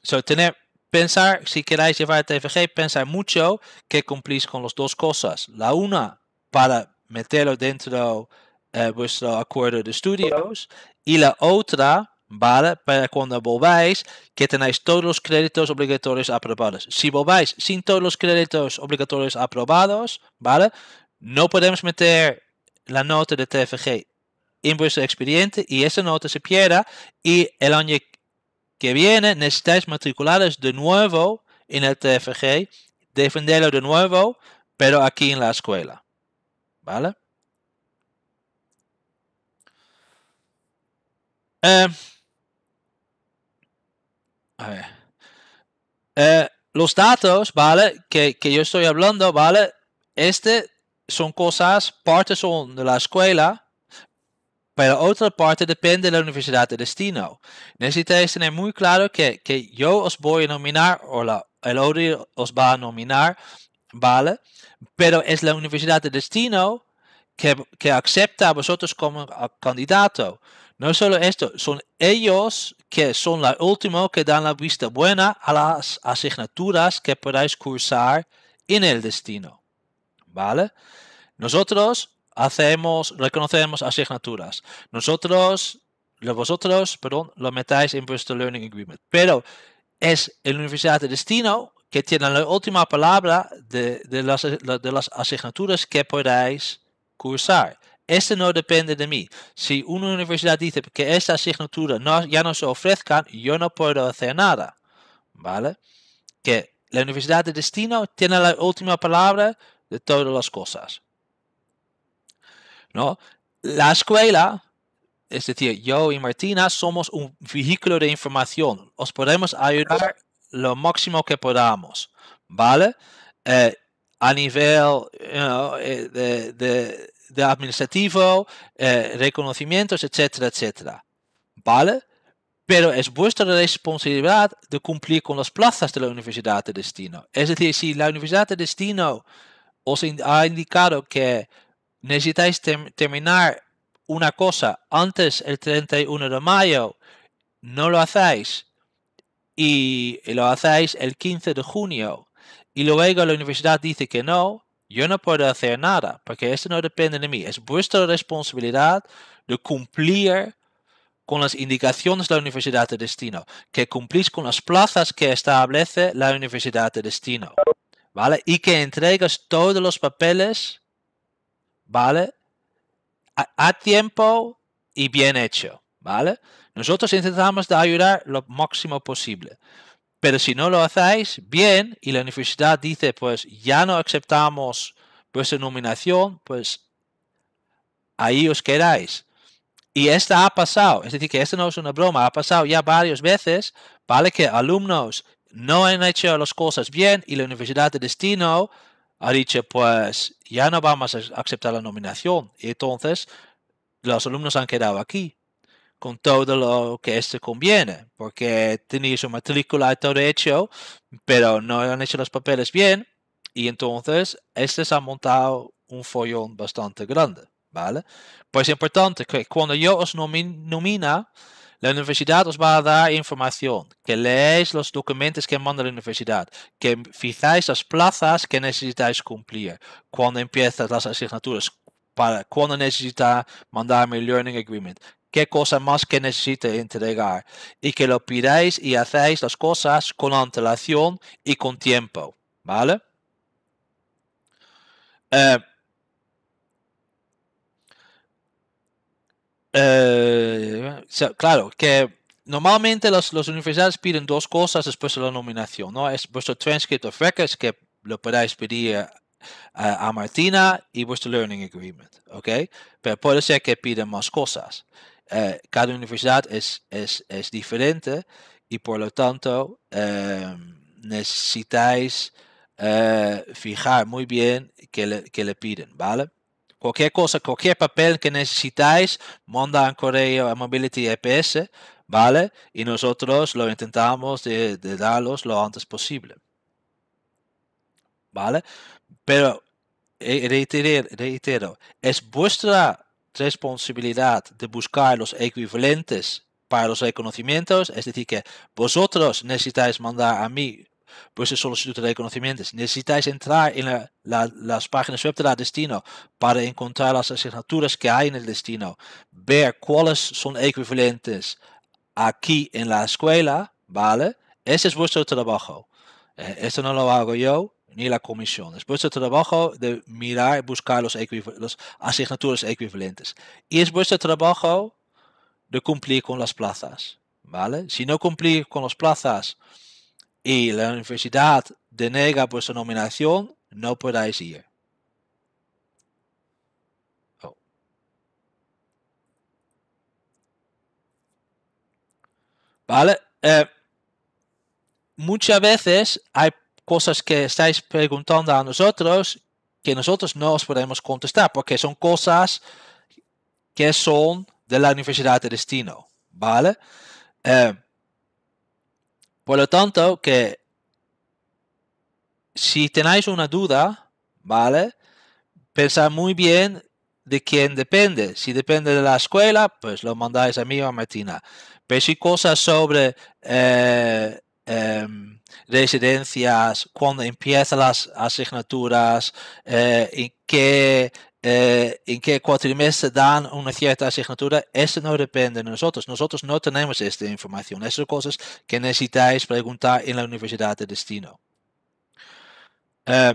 Speaker 1: So, tener pensar, si queráis llevar TFG, este pensar mucho que cumplís con las dos cosas. La una, para meterlo dentro de eh, vuestro acuerdo de estudios. Y la otra, ¿vale? Para cuando volváis, que tenéis todos los créditos obligatorios aprobados. Si volváis sin todos los créditos obligatorios aprobados, ¿vale? No podemos meter la nota de TFG en vuestro expediente y esa nota se pierda y el año que viene necesitáis matriculares de nuevo en el TFG, defenderlo de nuevo, pero aquí en la escuela. ¿Vale? Eh, eh, los datos, ¿vale? Que, yo estoy hablando, ¿vale? Este son cosas, partes son de la escuela, pero otra parte depende de la universidad de destino. Necesitáis tener muy claro que, yo os voy a nominar o el otro os va a nominar, ¿vale? Pero es la universidad de destino que, acepta a vosotros como candidato. No solo esto, son ellos que son la última que dan la vista buena a las asignaturas que podáis cursar en el destino. ¿Vale? Nosotros hacemos, reconocemos asignaturas. Nosotros, vosotros, perdón, lo metáis en vuestro Learning Agreement. Pero es la universidad de destino que tiene la última palabra de, de, las, asignaturas que podáis cursar. Este no depende de mí. Si una universidad dice que esta asignatura no, ya no se ofrezca, yo no puedo hacer nada. ¿Vale? Que la universidad de destino tiene la última palabra de todas las cosas. ¿no? La escuela, es decir, yo y Martina somos un vehículo de información. Os podemos ayudar lo máximo que podamos, ¿vale? Eh, a nivel eh, de, administrativo, eh, reconocimientos, etcétera, etcétera, ¿vale? Pero es vuestra responsabilidad de cumplir con las plazas de la universidad de destino. Es decir, si la universidad de destino os ha indicado que necesitáis terminar una cosa antes el 31 de mayo, no lo hacéis y lo hacéis el 15 de junio y luego la universidad dice que no, yo no puedo hacer nada porque esto no depende de mí. Es vuestra responsabilidad de cumplir con las indicaciones de la universidad de destino, que cumplís con las plazas que establece la universidad de destino, ¿vale? Y que entregas todos los papeles ¿vale? A, tiempo y bien hecho, ¿vale? Nosotros intentamos de ayudar lo máximo posible. Pero si no lo hacéis bien y la universidad dice, pues ya no aceptamos vuestra nominación, pues ahí os quedáis. Y esta ha pasado, es decir, que esto no es una broma, ha pasado ya varias veces, ¿vale? Que alumnos no han hecho las cosas bien y la universidad de destino ha dicho, pues ya no vamos a aceptar la nominación. Y entonces los alumnos han quedado aquí con todo lo que esto conviene, porque tenéis su matrícula y todo hecho, pero no han hecho los papeles bien, y entonces este se ha montado un follón bastante grande, ¿vale? Pues es importante que cuando yo os nomina, la universidad os va a dar información, que leáis los documentos que manda la universidad, que fijáis las plazas que necesitáis cumplir, cuando empiezas las asignaturas, para cuando necesita mandarme Learning Agreement, qué cosa más que necesite entregar, y que lo pidáis y hacéis las cosas con antelación y con tiempo, ¿vale? Eh, Eh, claro, que normalmente las, universidades piden dos cosas después de la nominación, ¿no? Es vuestro transcript of records que lo podáis pedir a, Martina y vuestro learning agreement, ¿ok? Pero puede ser que piden más cosas. Eh, cada universidad es, es, es, diferente y por lo tanto em, necesitáis eh, fijar muy bien qué le, qué le piden, ¿vale? Cualquier cosa, cualquier papel que necesitáis, manda un correo a Mobility EPS, ¿vale? Y nosotros lo intentamos de, de darlos lo antes posible. ¿Vale? Pero, eh, reitero, reitero, es vuestra responsabilidad de buscar los equivalentes para los reconocimientos, es decir, que vosotros necesitáis mandar a mí pues es de Conocimientos. Necesitáis entrar en las páginas web de la destino para encontrar las asignaturas que hay en el destino, ver cuáles son equivalentes aquí en la escuela, ¿vale? Ese es vuestro trabajo. eso eh, esto no lo hago yo ni la comisión. Es vuestro trabajo de mirar buscar los, asignaturas equivalentes. Y es vuestro trabajo de cumplir con las plazas, ¿vale? Si no cumplís con las plazas, y la universidad denega vuestra nominación, no podáis ir. Oh. Vale. Eh, muchas veces hay cosas que estáis preguntando a nosotros que nosotros no os podemos contestar porque son cosas que son de la universidad de destino. Vale. Eh, por lo tanto, que si tenéis una duda, ¿vale? Pensad muy bien de quién depende. Si depende de la escuela, pues lo mandáis a mí o a Martina. Pero si cosas sobre eh, em, residencias, cuándo empiezan las asignaturas, en eh, qué en eh, qué cuatrimestre dan una cierta asignatura, eso no depende de nosotros. Nosotros no tenemos esta información. Esas son cosas que necesitáis preguntar en la universidad de destino. Eh,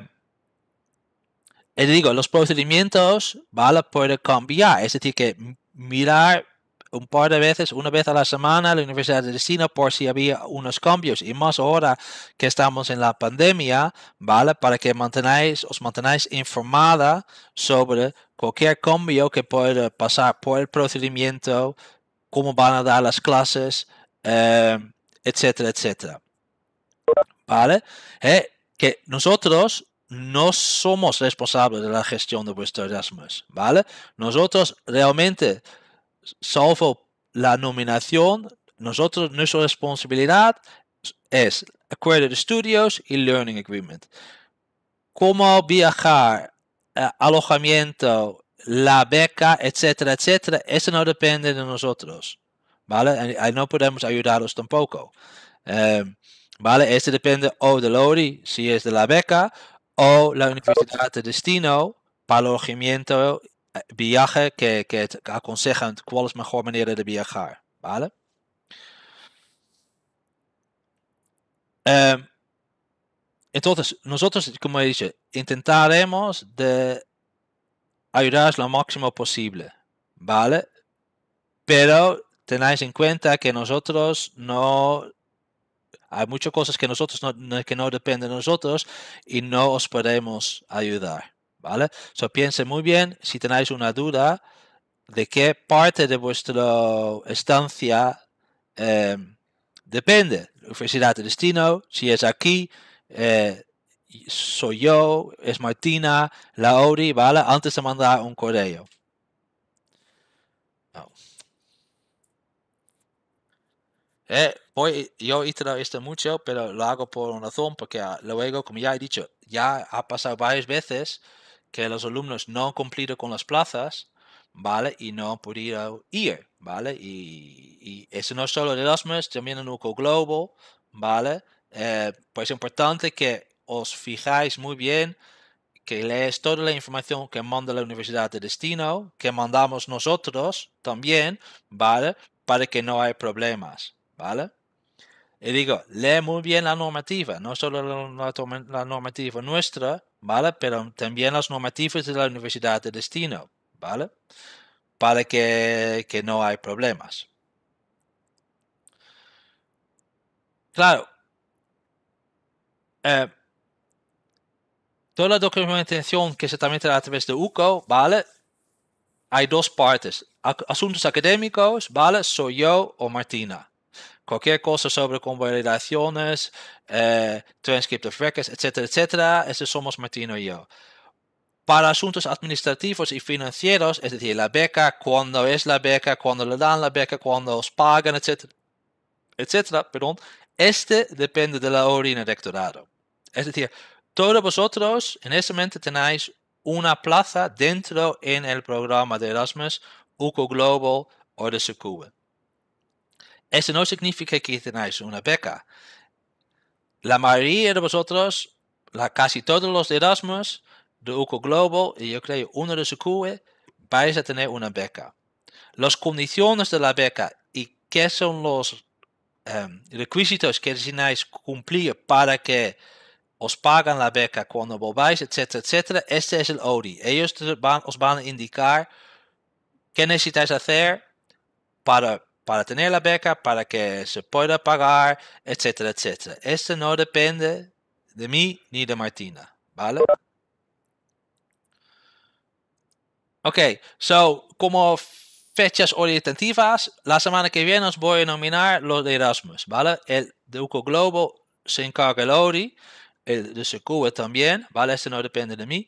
Speaker 1: y digo, los procedimientos, ¿vale? Pueden cambiar. Es decir, que mirar un par de veces, una vez a la semana, a la Universidad de Destino por si había unos cambios. Y más ahora que estamos en la pandemia, ¿vale? Para que mantenáis, os mantenáis informada sobre cualquier cambio que pueda pasar por el procedimiento, cómo van a dar las clases, eh, etcétera, etcétera. ¿Vale? Eh, que nosotros no somos responsables de la gestión de vuestro Erasmus, ¿vale? Nosotros realmente salvo la nominación, nosotros, nuestra responsabilidad es acuerdo de estudios y learning agreement. Cómo viajar, eh, alojamiento, la beca, etcétera, etcétera, eso no depende de nosotros, ¿vale? Y, no podemos ayudaros tampoco. Em, ¿Vale? Eso depende o de Lori, si es de la beca, o la universidad de destino para alojamiento viaje que, aconsejan cuál es mejor manera de viajar, ¿vale? Em, entonces, nosotros, como he dicho, intentaremos de ayudar lo máximo posible, ¿vale? Pero tenéis en cuenta que nosotros no... Hay muchas cosas que, nosotros no, que no dependen de nosotros y no os podemos ayudar. ¿vale? So, piense muy bien si tenéis una duda de qué parte de vuestra estancia eh, depende. Universidad de destino, si es aquí, eh, soy yo, es Martina, Lauri, ¿vale? Antes de mandar un correo. Eh, yo he hecho esto mucho, pero lo hago por una razón, porque ah, luego, como ya he dicho, ya ha pasado varias veces que los alumnos no han cumplido con las plazas, ¿vale? Y no han podido ir, ¿vale? Y, eso no es solo de Erasmus, también en UCO Global, ¿vale? Eh, pues es importante que os fijáis muy bien que lees toda la información que manda la universidad de destino, que mandamos nosotros también, ¿vale? Para que no haya problemas, ¿vale? Y digo, lee muy bien la normativa, no solo la normativa nuestra, ¿vale? Pero también las normativas de la universidad de destino, ¿vale? Para que, no hay problemas. Claro. Eh, toda la documentación que se tramita a través de UCO, ¿vale? Hay dos partes. Asuntos académicos, ¿vale? Soy yo o Martina cualquier cosa sobre convalidaciones, eh, of records, etcétera, etcétera, ese somos Martino y yo. Para asuntos administrativos y financieros, es decir, la beca, cuando es la beca, cuando le dan la beca, cuando os pagan, etcétera, etcétera, perdón, este depende de la orina rectorado. Es decir, todos vosotros en ese momento tenéis una plaza dentro en el programa de Erasmus, UCO Global o de SECUBE. Eso no significa que tenéis una beca. La mayoría de vosotros, la, casi todos los de Erasmus, de UCO Globo y yo creo uno de que vais a tener una beca. Las condiciones de la beca y qué son los em, requisitos que necesitáis que cumplir para que os paguen la beca cuando volváis, etcétera, etcétera. Este es el ODI. Ellos os van a indicar qué necesitáis hacer para para tener la beca, para que se pueda pagar, etcétera, etcétera. Esto no depende de mí ni de Martina, ¿vale? Ok, so, como fechas orientativas, la semana que viene os voy a nominar los de Erasmus, ¿vale? El de Uco Globo se encarga Lori, el de Secure también, ¿vale? Esto no depende de mí.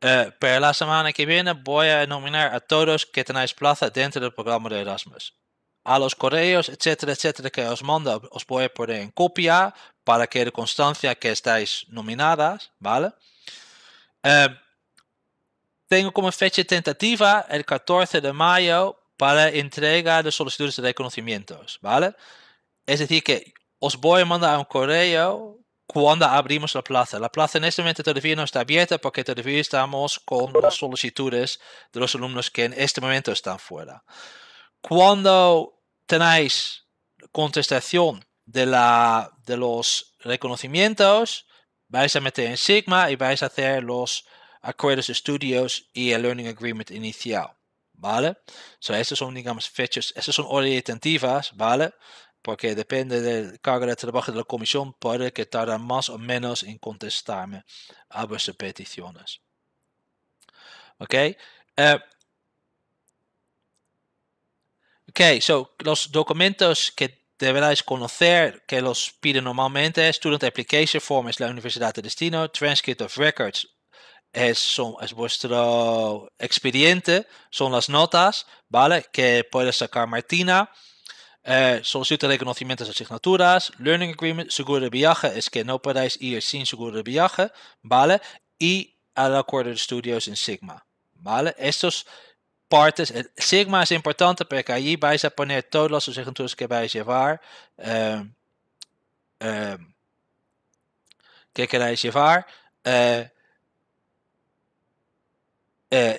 Speaker 1: Eh, pero la semana que viene voy a nominar a todos que tenéis plaza dentro del programa de Erasmus a los correos, etcétera, etcétera, que os manda, os voy a poner en copia para que de constancia que estáis nominadas, ¿vale? Em, tengo como fecha tentativa el 14 de mayo para entrega de solicitudes de reconocimientos, ¿vale? Es decir, que os voy a mandar un correo cuando abrimos la plaza. La plaza en este momento todavía no está abierta porque todavía estamos con las solicitudes de los alumnos que en este momento están fuera cuando tenéis contestación de, la, de los reconocimientos, vais a meter en Sigma y vais a hacer los acuerdos de estudios y el Learning Agreement inicial. ¿Vale? So, estas son, digamos, fechas, estas son orientativas, ¿vale? Porque depende del cargo de trabajo de la comisión, puede que tardan más o menos en contestarme a vuestras peticiones. ¿Ok? Eh, Ok, so los documentos que deberáis conocer que los piden normalmente Student Application Form es la universidad de destino, Transcript of Records es, son, es vuestro expediente, son las notas, ¿vale? Que puede sacar Martina. Son eh, solicitud reconocimientos de asignaturas, Learning Agreement, seguro de viaje, es que no podéis ir sin seguro de viaje, ¿vale? Y el acuerdo de estudios en Sigma, ¿vale? Estos partes. Eh, Sigma es importante porque allí vais a poner todas las asignaturas que vais a llevar. Eh, eh, que queráis llevar.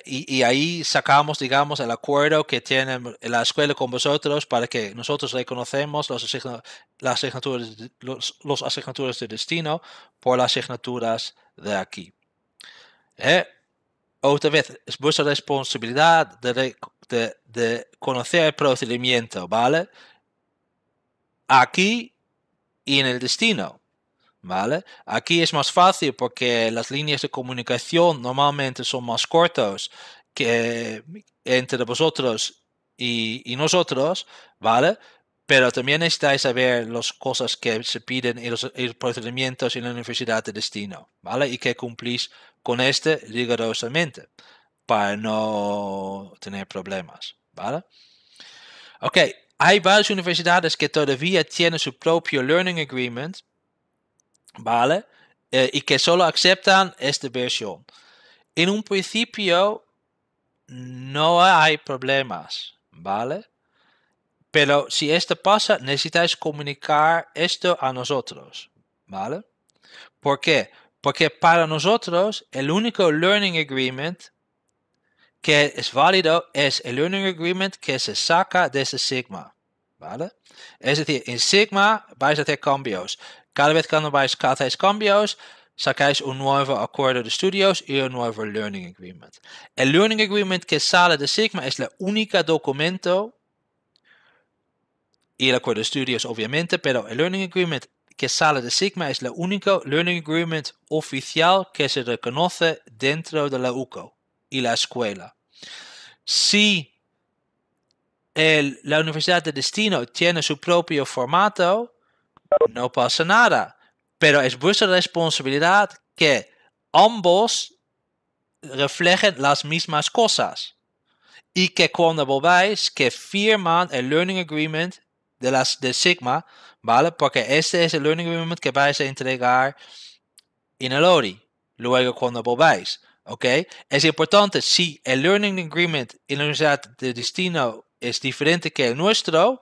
Speaker 1: y, ahí sacamos, digamos, el acuerdo que tiene la escuela con vosotros para que nosotros reconocemos las asignaturas, los, asignaturas de destino por las asignaturas de aquí. Eh, otra vez, es vuestra responsabilidad de, conocer el procedimiento, ¿vale? Aquí y en el destino. ¿Vale? Aquí es más fácil porque las líneas de comunicación normalmente son más cortas que entre vosotros y, nosotros, ¿vale? Pero también necesitáis saber las cosas que se piden en los, los procedimientos en la universidad de destino, ¿vale? Y que cumplís con este rigurosamente para no tener problemas, ¿vale? Ok, hay varias universidades que todavía tienen su propio Learning Agreement, ¿vale? Eh, y que solo aceptan esta versión. En un principio no hay problemas, ¿vale? Pero si esto pasa, necesitáis comunicar esto a nosotros, ¿vale? ¿Por qué? Porque para nosotros el único learning agreement que es válido es el learning agreement que se saca de ese Sigma. ¿Vale? Es decir, en Sigma vais a hacer cambios. Cada vez que vais a hacer cambios, sacáis un nuevo acuerdo de estudios y un nuevo learning agreement. El learning agreement que sale de Sigma es la única documento y el acuerdo de estudios obviamente, pero el learning agreement que sale de Sigma es el único Learning Agreement oficial que se reconoce dentro de la UCO y la escuela. Si la universidad de destino tiene su propio formato, no pasa nada, pero es vuestra responsabilidad que ambos reflejen las mismas cosas y que cuando volváis que firman el Learning Agreement de, las, de Sigma ¿vale? Porque este es el learning agreement que vais a entregar en el ORI, luego cuando volváis, ¿ok? Es importante, si el learning agreement en la universidad de destino es diferente que el nuestro,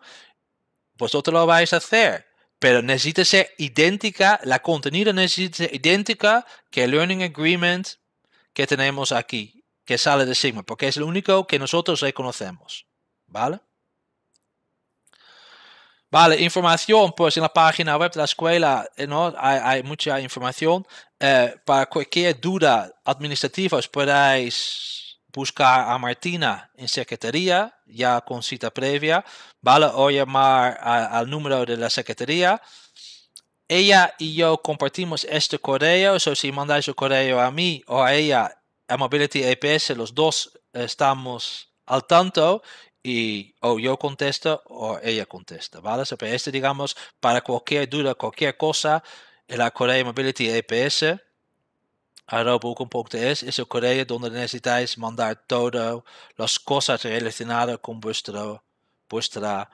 Speaker 1: vosotros lo vais a hacer. Pero necesita ser idéntica, la contenido necesita ser idéntica que el learning agreement que tenemos aquí, que sale de Sigma, porque es lo único que nosotros reconocemos. ¿Vale? Vale, información, pues en la página web de la escuela eh, ¿no? hay, hay mucha información. Eh, para cualquier duda administrativa os podéis buscar a Martina en Secretaría, ya con cita previa, ¿vale? O llamar al número de la Secretaría. Ella y yo compartimos este correo, o si mandáis el correo a mí o a ella, a Mobility EPS, los dos estamos al tanto y o yo contesto o ella contesta, ¿vale? So, pues, este, digamos, para cualquier duda, cualquier cosa, la Corea Mobility EPS, es el correo donde necesitáis mandar todas las cosas relacionadas con vuestro, vuestra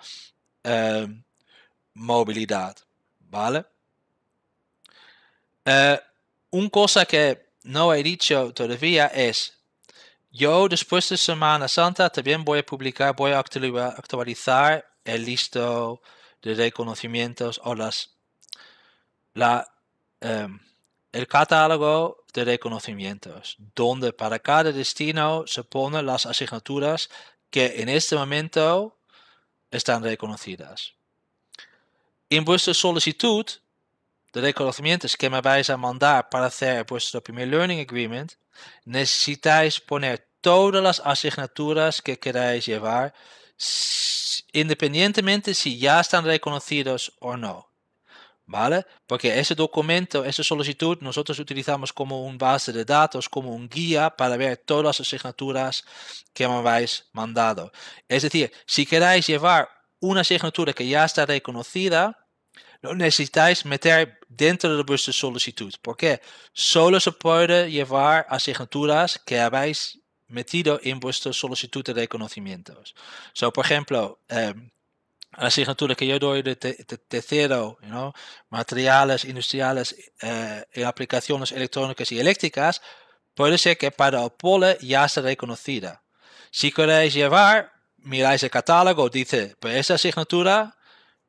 Speaker 1: em, movilidad, ¿vale? Eh, un cosa que no he dicho todavía es yo después de Semana Santa también voy a publicar, voy a actualizar el listo de reconocimientos o las la, em, el catálogo de reconocimientos, donde para cada destino se ponen las asignaturas que en este momento están reconocidas. En vuestra solicitud de reconocimientos que me vais a mandar para hacer vuestro primer Learning Agreement, necesitáis poner todas las asignaturas que queráis llevar, independientemente si ya están reconocidos o no. ¿Vale? Porque ese documento, esa solicitud, nosotros utilizamos como un base de datos, como un guía para ver todas las asignaturas que me habéis mandado. Es decir, si queráis llevar una asignatura que ya está reconocida, No necesitáis meter dentro de vuestra solicitud, porque solo se puede llevar a signaturas que habéis metido en vuestra solicitud de reconocimientos. So, por ejemplo, eh, la asignatura que yo doy de, tercero, you know, materiales industriales eh, y aplicaciones electrónicas y eléctricas, puede ser que para el pole ya esté reconocida. Si queréis llevar, miráis el catálogo, dice, pues esa asignatura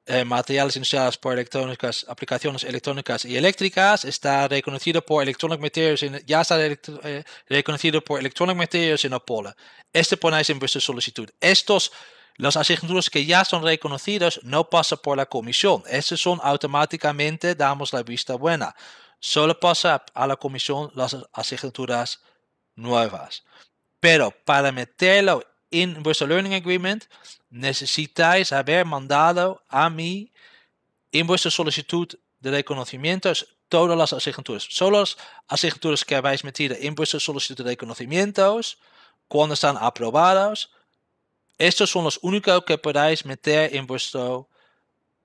Speaker 1: Eh, materiales iniciados por electrónicas, aplicaciones electrónicas y eléctricas, está reconocido por Electronic Materials, in, ya está eh, reconocido por Electronic Materials en Apollo. Este ponéis en vuestra solicitud. Estos, las asignaturas que ya son reconocidas, no pasan por la comisión. Estos son automáticamente, damos la vista buena. Solo pasa a la comisión las asignaturas nuevas. Pero para meterlo in vuestro learning agreement necesitáis haber mandado a mí en vuestra solicitud de reconocimientos todas las asignaturas. Solo las asignaturas que habéis metido en de reconocimientos, cuando están aprobados. estos son los únicos que podáis meter en vuestro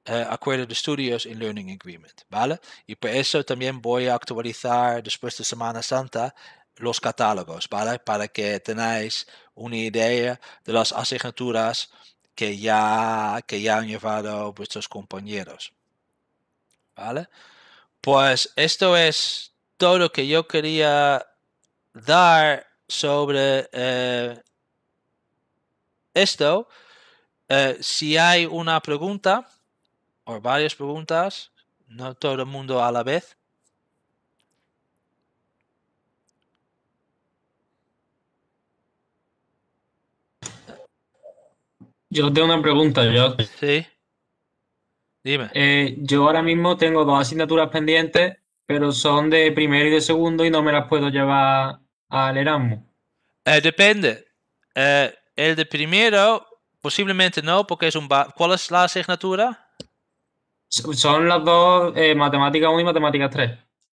Speaker 1: eh, acuerdo de estudios en Learning Agreement, ¿vale? Y por eso también voy a actualizar después de Semana Santa los catálogos, Para que tengáis una idea de las asignaturas que ya, que ya han llevado vuestros compañeros. ¿Vale? Pues esto es todo lo que yo quería dar sobre eh, esto. Eh, si hay una pregunta o varias preguntas, no todo el mundo a la vez,
Speaker 2: Yo tengo una pregunta, yo. Sí. Dime. Eh, yo ahora mismo tengo dos asignaturas pendientes,
Speaker 1: pero son de primero y de segundo y no me las puedo llevar al Erasmus. Eh, depende. Eh, el de primero, posiblemente no, porque es un... ¿Cuál es la asignatura? Son las dos, matemáticas 1 y matemática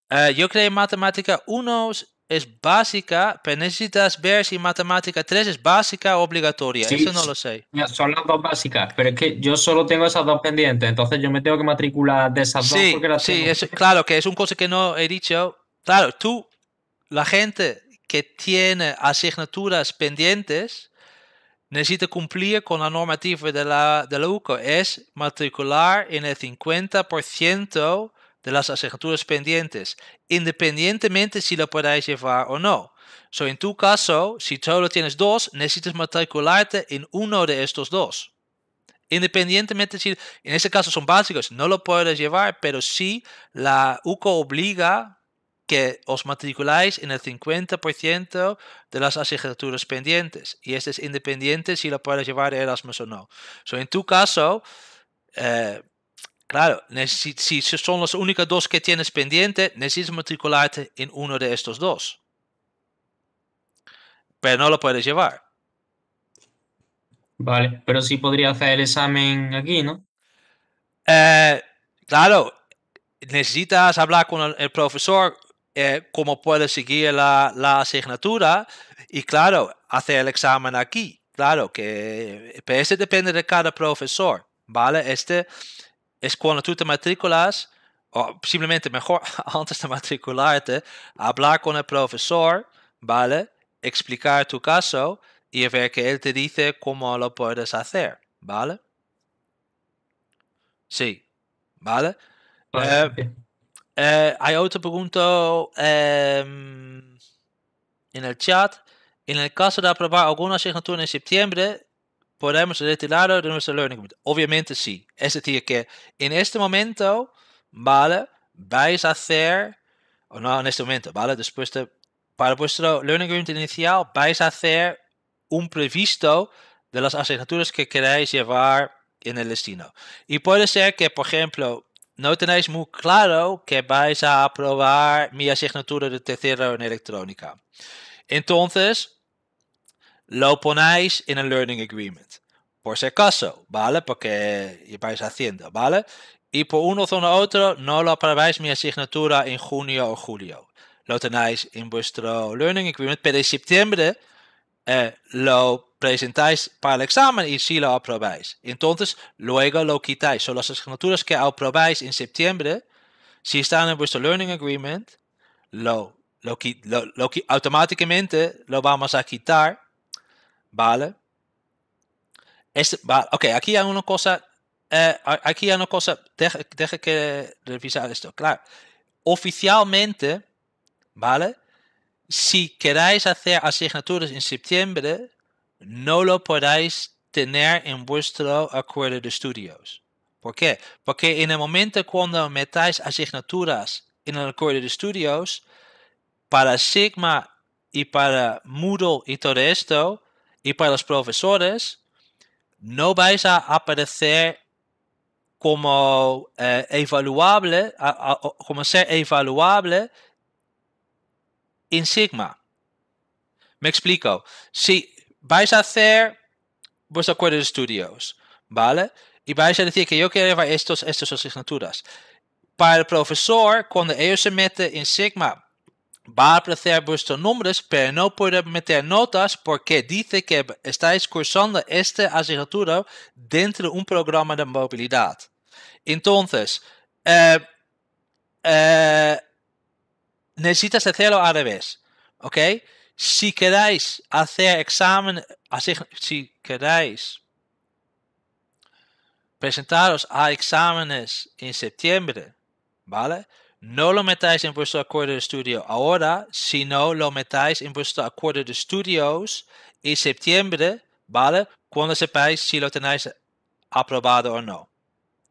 Speaker 1: 3. yo que matemática 1 es básica, pero necesitas ver si matemática 3 es básica o obligatoria. Eso no lo sé. Son las dos básicas, pero es que yo solo tengo esas dos pendientes, entonces yo me tengo que matricular de esas dos porque las Sí, Es, claro, que es una cosa que no he dicho. Claro, tú, la gente que tiene asignaturas pendientes, necesita cumplir con la normativa de la, de la UCO, es matricular en el 50% de las asignaturas pendientes, independientemente si lo podáis llevar o no. So, en tu caso, si solo tienes dos, necesitas matricularte en uno de estos dos. Independientemente si, en este caso son básicos, no lo puedes llevar, pero sí la UCO obliga que os matriculáis en el 50% de las asignaturas pendientes. Y este es independiente si lo puedes llevar de Erasmus o no. So, en tu caso, eh, Claro, si, son los únicos dos que tienes pendiente, necesitas matricularte en uno de estos dos. Pero no lo puedes llevar. Vale, pero sí podría hacer el examen aquí, ¿no? Eh, claro, necesitas hablar con el, profesor eh, cómo puedes seguir la, la, asignatura y claro, hacer el examen aquí. Claro que pero este depende de cada profesor, ¿vale? Este es cuando tú te matriculas, o simplemente mejor antes de matricularte, hablar con el profesor, ¿vale? Explicar tu caso y ver que él te dice cómo lo puedes hacer, ¿vale? Sí, ¿vale? Eh, eh, hay otro pregunta em, en el chat. En el caso de aprobar alguna asignatura en septiembre, podemos retirarlo de nuestro learning Obviamente sí. Es decir, que en este momento, ¿vale? Vais a hacer, o no en este momento, ¿vale? Después de, para vuestro learning community inicial, vais a hacer un previsto de las asignaturas que queréis llevar en el destino. Y puede ser que, por ejemplo, no tenéis muy claro que vais a aprobar mi asignatura de tercero en electrónica. Entonces, lo ponéis en el Learning Agreement. Por si acaso, ¿vale? Porque vais haciendo, ¿vale? Y por uno o otro, no lo aprobáis mi asignatura en junio o julio. Lo tenéis en vuestro Learning Agreement, pero en septiembre eh, lo presentáis para el examen y si lo aprobáis. Entonces, luego lo quitáis. Son las asignaturas que aprobáis en septiembre, si están en vuestro Learning Agreement, lo, lo, lo, lo automáticamente lo vamos a quitar Vale. Es, vale. Ok, aquí hay una cosa. Eh, aquí hay una cosa. Deja, que revisar esto. Claro. Oficialmente, ¿vale? Si queráis hacer asignaturas en septiembre, no lo podáis tener en vuestro acuerdo de estudios. ¿Por qué? Porque en el momento cuando metáis asignaturas en el acuerdo de estudios, para Sigma y para Moodle y todo esto, y para los profesores no vais a aparecer como eh, evaluable, a, como ser evaluable en Sigma. Me explico. Si vais a hacer vuestro acuerdo de estudios, ¿vale? Y vais a decir que yo quiero llevar estos, estas asignaturas. Para el profesor, cuando ellos se meten en Sigma, va a apreciar vuestros nombres, pero no puede meter notas porque dice que estáis cursando este asignatura dentro de un programa de movilidad. Entonces, eh, eh, necesitas hacerlo al revés, ¿ok? Si queréis hacer examen, si queréis presentaros a exámenes en septiembre, ¿vale? no lo metáis en vuestro acuerdo de estudio ahora, sino lo metáis en vuestro acuerdo de estudios en septiembre, ¿vale? Cuando sepáis si lo tenéis aprobado o no.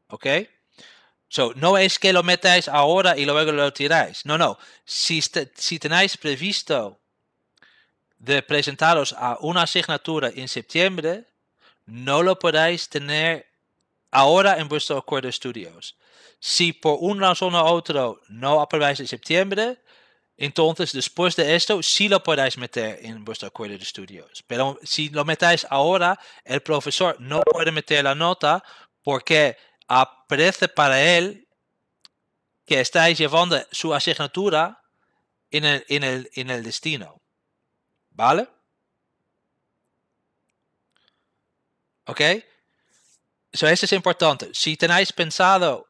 Speaker 1: ¿Ok? So, no es que lo metáis ahora y luego lo tiráis. No, no. Si, este, si tenéis previsto de presentaros a una asignatura en septiembre, no lo podéis tener ahora en vuestro acuerdo de estudios. Si por una razón u otra no aparece en septiembre, entonces después de esto sí lo podéis meter en vuestro acuerdo de estudios. Pero si lo metáis ahora, el profesor no puede meter la nota porque aparece para él que estáis llevando su asignatura en el, en el destino. ¿Vale? ¿Ok? Eso es importante. Si tenéis pensado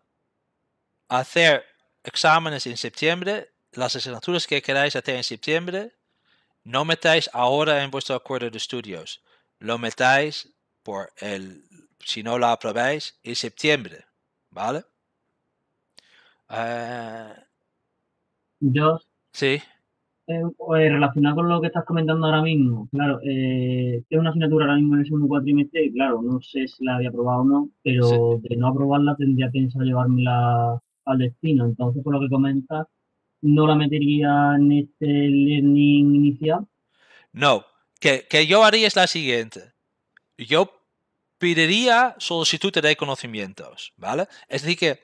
Speaker 1: hacer exámenes en septiembre, las asignaturas que queráis hacer en septiembre, no metáis ahora en vuestro acuerdo de estudios, lo metáis por el, si no la aprobáis, en septiembre, ¿vale? Eh, Yo. Sí.
Speaker 2: Eh, pues, relacionado con lo que estás comentando ahora mismo, claro, eh, una asignatura ahora mismo en el segundo cuatrimestre, claro, no sé si la había aprobado o no, pero de no aprobarla tendría que llevarme la al Entonces, por lo que comentas, no la metería en este learning inicial.
Speaker 1: No, que, que yo haría es la siguiente. Yo pediría solicitud de conocimientos. ¿vale? Es decir, que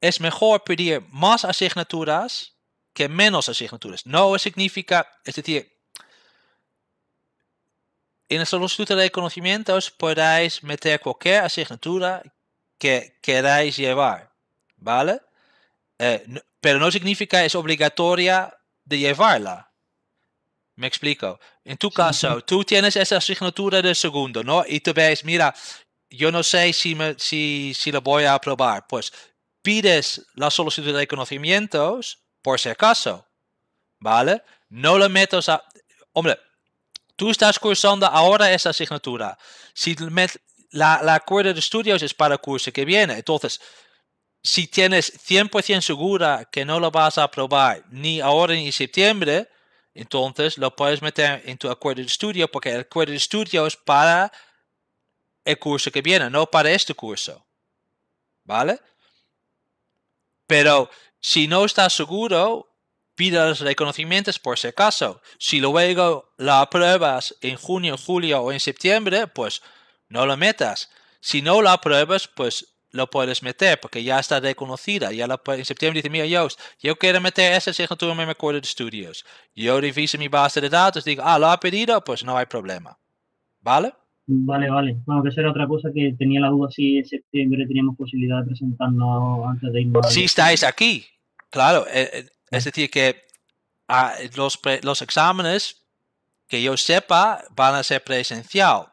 Speaker 1: es mejor pedir más asignaturas que menos asignaturas. No significa, es decir, en el solicitud de reconocimientos podéis meter cualquier asignatura que queráis llevar. ¿vale? Eh, pero no significa es obligatoria de llevarla. Me explico. En tu caso, tú tienes esa asignatura de segundo, ¿no? Y tú ves, mira, yo no sé si, me, si, lo voy a aprobar. Pues pides la solicitud de conocimientos por si acaso, ¿vale? No la metas a... Hombre, tú estás cursando ahora esa asignatura. Si met, la, la cuerda de estudios es para el curso que viene, entonces si tienes 100% segura que no lo vas a aprobar ni ahora ni en septiembre, entonces lo puedes meter en tu acuerdo de estudio porque el acuerdo de estudio es para el curso que viene, no para este curso. ¿Vale? Pero si no estás seguro, pide los reconocimientos por si acaso. Si luego la apruebas en junio, julio o en septiembre, pues no lo metas. Si no la apruebas, pues lo puedes meter porque ya está reconocida. Ya la, en septiembre dice, mira yo quiero meter esa asignatura en mi acuerdo de estudios. Yo reviso mi base de datos, digo, ah, lo ha pedido, pues no hay problema.
Speaker 2: ¿Vale? Vale, vale. Bueno, que eso era otra cosa que tenía la duda si en septiembre teníamos posibilidad de presentarnos antes de invocar. Si
Speaker 1: estáis aquí, claro. Eh, eh, es decir, que ah, los, los exámenes, que yo sepa, van a ser presencial.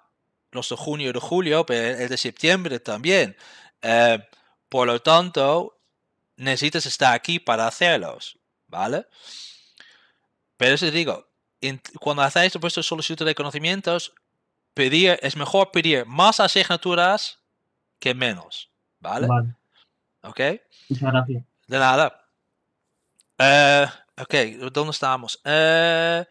Speaker 1: Los de junio y de julio, pero el de septiembre también. Eh, por lo tanto, necesitas estar aquí para hacerlos, ¿vale? Pero eso digo, cuando hacéis vuestro solicitud de conocimientos, pedir, es mejor pedir más asignaturas que menos, ¿vale? Vale. ok De nada. Eh, ok, ¿dónde estamos? Eh,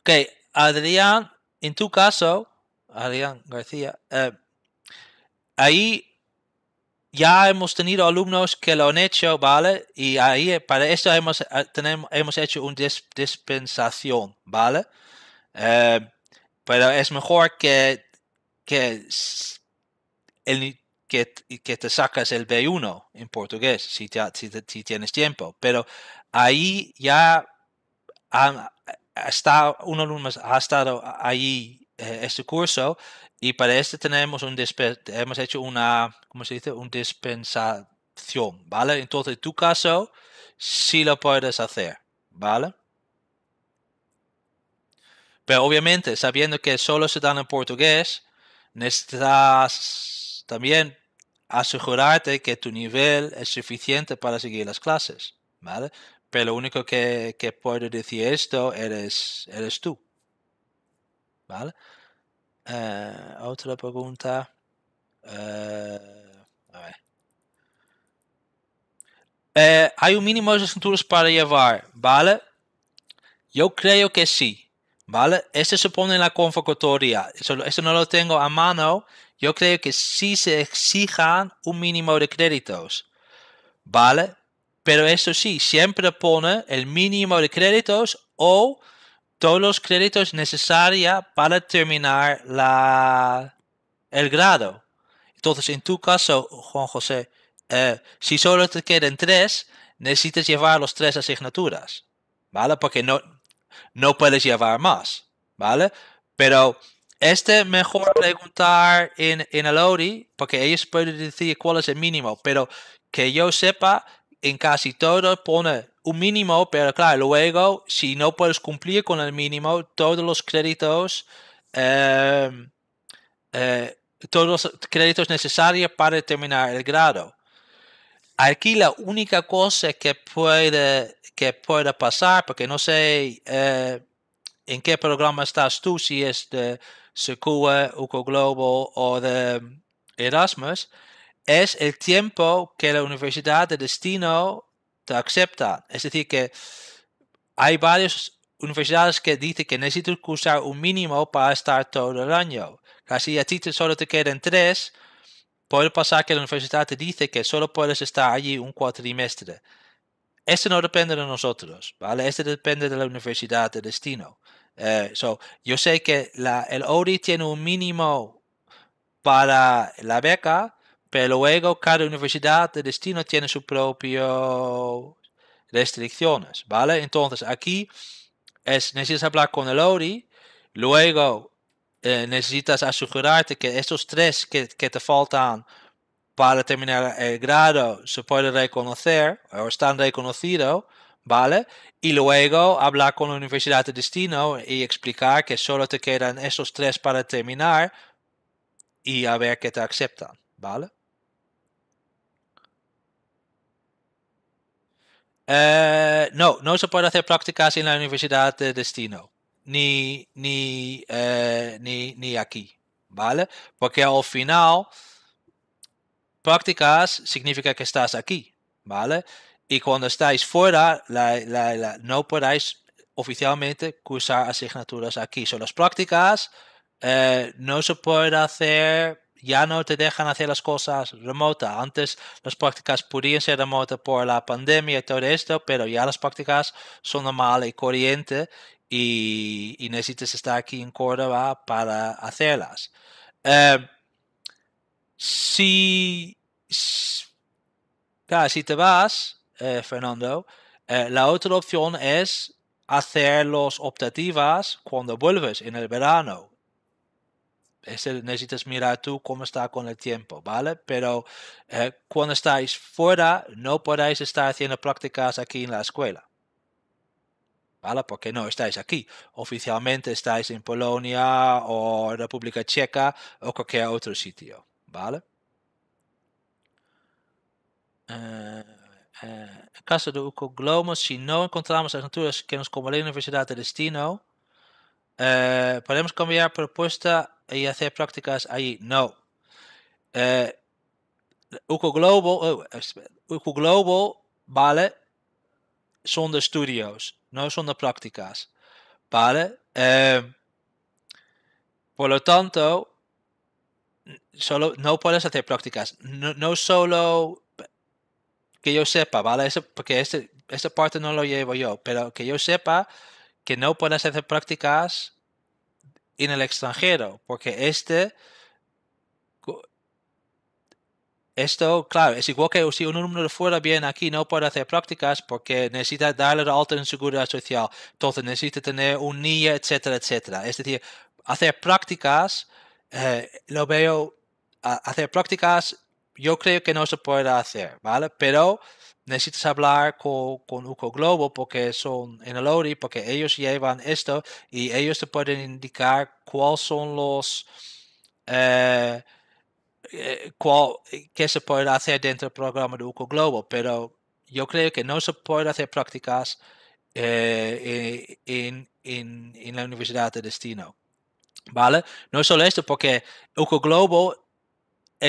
Speaker 1: ok, Adrián, en tu caso, Adrián García, eh, ahí ya hemos tenido alumnos que lo han hecho, ¿vale? Y ahí eh, para eso hemos, eh, tenemos, hemos hecho una dispensación, ¿vale? pero es mejor que, que, el, que, te sacas el B1 en portugués, si, te, si, si tienes tiempo. Pero ahí ya está, un alumno ha estado ahí eh, este curso y para este tenemos un hemos hecho una, ¿cómo se dice? Un dispensación, ¿vale? Entonces, en tu caso, sí lo puedes hacer, ¿vale? Pero obviamente, sabiendo que solo se dan en portugués, necesitas también asegurarte que tu nivel es suficiente para seguir las clases, ¿vale? Pero lo único que, que puede decir esto eres, eres tú. ¿Vale? Eh, otra pregunta. Eh, eh, ¿Hay un mínimo de cinturas para llevar? ¿Vale? Yo creo que sí. ¿Vale? Esto se pone en la convocatoria. Eso, no lo tengo a mano. Yo creo que sí se exijan un mínimo de créditos. ¿Vale? Pero eso sí, siempre pone el mínimo de créditos o todos los créditos necesarios para terminar la, el grado. Entonces, en tu caso, Juan José, eh, si solo te quedan tres, necesitas llevar los tres asignaturas, ¿vale? Porque no, no puedes llevar más, ¿vale? Pero este mejor preguntar en, en el ORI, porque ellos pueden decir cuál es el mínimo, pero que yo sepa, en casi todo pone un mínimo, pero claro, luego si no puedes cumplir con el mínimo, todos los créditos, em, eh, todos créditos necesarios para terminar el grado. Aquí la única cosa que puede, que pasar, porque no sé eh, en qué programa estás tú, si es de Secure, UCO Globo o de Erasmus, es el tiempo que la universidad de destino te acepta. Es decir, que hay varias universidades que dicen que necesitas cursar un mínimo para estar todo el año. Casi a ti solo te quedan tres, puede pasar que la universidad te dice que solo puedes estar allí un cuatrimestre. Eso no depende de nosotros, ¿vale? Esto depende de la universidad de destino. Eh, yo sé que el ORI tiene un mínimo para la beca, pero luego cada universidad de destino tiene sus propias restricciones, ¿vale? Entonces aquí es, necesitas hablar con el ORI, luego eh, necesitas asegurarte que estos tres que, te faltan para terminar el grado se pueden reconocer o están reconocidos, ¿vale? Y luego hablar con la universidad de destino y explicar que solo te quedan esos tres para terminar y a ver qué te aceptan, ¿vale? Eh, no, no se puede hacer prácticas en la universidad de destino, ni, ni, eh, ni, ni aquí, ¿vale? Porque al final, prácticas significa que estás aquí, ¿vale? Y cuando estáis fuera, no podáis oficialmente cursar asignaturas aquí. Son las prácticas, eh, no se puede hacer ya no te dejan hacer las cosas remotas. Antes las prácticas podían ser remotas por la pandemia y todo esto, pero ya las prácticas son normales y corriente y, necesitas estar aquí en Córdoba para hacerlas. Em, si, te vas, eh, Fernando, eh, la otra opción es hacer las optativas cuando vuelves en el verano necesitas mirar tú cómo está con el tiempo, ¿vale? Pero eh, cuando estáis fuera, no podéis estar haciendo prácticas aquí en la escuela. ¿Vale? Porque no estáis aquí. Oficialmente estáis en Polonia o República Checa o cualquier otro sitio, ¿vale? Eh, eh caso de Ucoglomo, si no encontramos naturas que nos convalen la universidad de destino, eh, ¿Podemos cambiar propuesta y hacer prácticas ahí No. Eh, Uco Global, eh, Uco Global vale son de estudios, no son de prácticas. ¿Vale? Eh, por lo tanto, solo no puedes hacer prácticas. No, solo que yo sepa, ¿vale? porque esta parte no lo llevo yo, pero que yo sepa, que no puedas hacer prácticas en el extranjero, porque este esto, claro, es igual que si un número fuera bien aquí no puede hacer prácticas porque necesita darle de alta en seguridad social. Entonces necesita tener un niño etcétera, etcétera. Es decir, hacer prácticas, eh, lo veo, hacer prácticas yo creo que no se puede hacer, ¿vale? Pero necesitas hablar con, con Uco Globo porque son en el ORI, porque ellos llevan esto y ellos te pueden indicar cuáles son los... Eh, eh, cuál, eh, qué se puede hacer dentro del programa de Uco Globo, pero yo creo que no se puede hacer prácticas en, en, en, la universidad de destino. ¿Vale? No solo esto, porque Uco Globo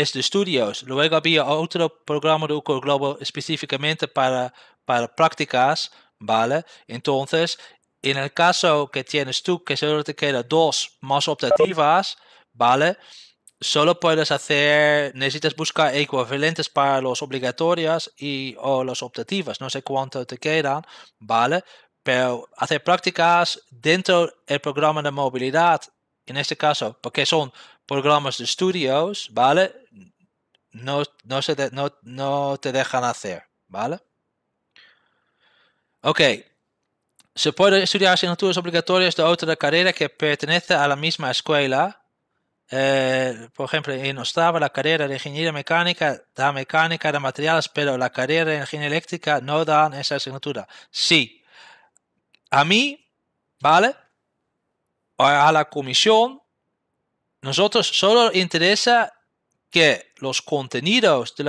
Speaker 1: es de estudios. Luego había otro programa de Uco Globo específicamente para, para prácticas, ¿vale? Entonces, en el caso que tienes tú, que solo te quedan dos más optativas, ¿vale? Solo puedes hacer, necesitas buscar equivalentes para los obligatorias y o las optativas, no sé cuánto te quedan, ¿vale? Pero hacer prácticas dentro del programa de movilidad, en este caso, porque son programas de estudios, ¿vale? No, se no, te dejan hacer, ¿vale? Ok. Se puede estudiar asignaturas obligatorias de otra carrera que pertenece a la misma escuela. Eh, por ejemplo, en Ostrava la carrera de ingeniería mecánica da mecánica de materiales, pero la carrera de ingeniería eléctrica no da esa asignatura. Sí. A mí, ¿vale? a la comisión nosotros solo interesa que los contenidos, de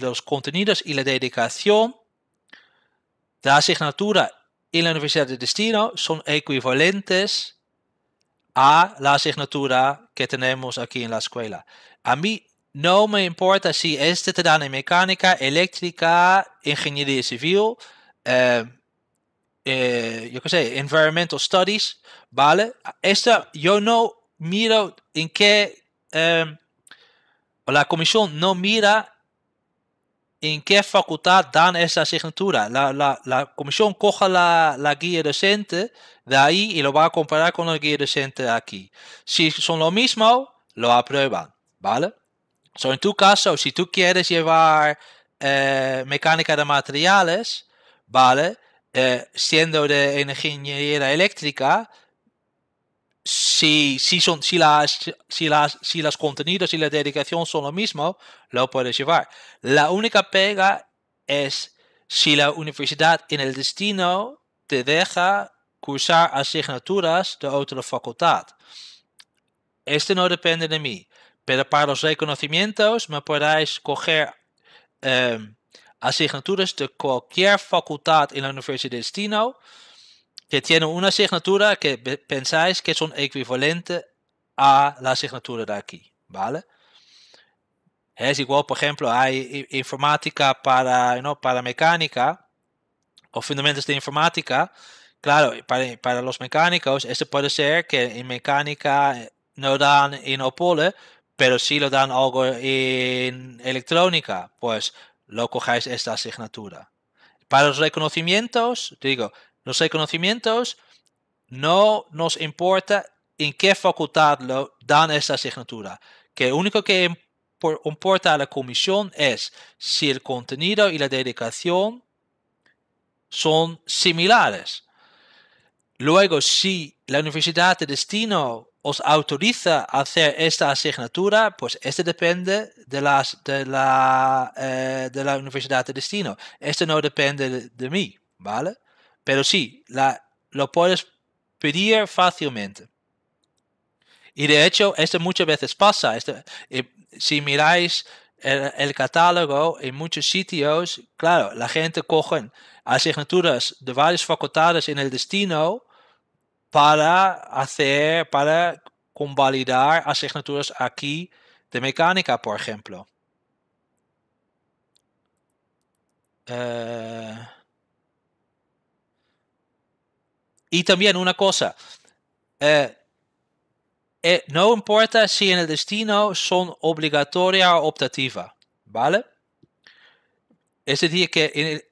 Speaker 1: los contenidos y la dedicación de la asignatura en la universidad de destino son equivalentes a la asignatura que tenemos aquí en la escuela. A mí no me importa si este te dan en mecánica, eléctrica, ingeniería civil, eh, eh, yo qué sé, environmental studies, ¿vale? Esta, yo no mira en qué, em, la comisión no mira en qué facultad dan esa asignatura. La, comisión coja la, guía docente de ahí y lo va a comparar con la guía docente aquí. Si son lo mismo, lo aprueban, ¿vale? So, en tu caso, si tú quieres llevar eh, mecánica de materiales, ¿vale? Eh, siendo de ingeniería eléctrica, si, si, las, los contenidos y la dedicación son lo mismo, lo puedes llevar. La única pega es si la universidad en el destino te deja cursar asignaturas de otra facultad. Este no depende de mí, pero para los reconocimientos me podéis coger em, asignaturas de cualquier facultad en la universidad de destino que tiene una asignatura que pensáis que un equivalente a la asignatura de aquí, ¿vale? Es igual, por ejemplo, hay informática para, ¿no? para mecánica o fundamentos de informática. Claro, para, los mecánicos, esto puede ser que en mecánica eh, no dan en Opole, pero si lo dan algo en electrónica. Pues lo cogáis esta asignatura. Para los reconocimientos, digo, los reconocimientos no nos importa en qué facultad lo dan esta asignatura, que único que importa a la comisión es si el contenido y la dedicación son similares. Luego, si la universidad de destino os autoriza a hacer esta asignatura, pues este depende de, de, la, eh, de la universidad de destino. Esto no depende de mí, ¿vale? Pero sí, lo puedes pedir fácilmente. Y de hecho, esto muchas veces pasa. si miráis el, catálogo en muchos sitios, claro, la gente coge asignaturas de varias facultades en el destino para hacer, para convalidar asignaturas aquí de mecánica, por ejemplo. Eh... Y también una cosa, eh, eh, no importa si en el destino son obligatoria o optativa, ¿vale? Es decir, que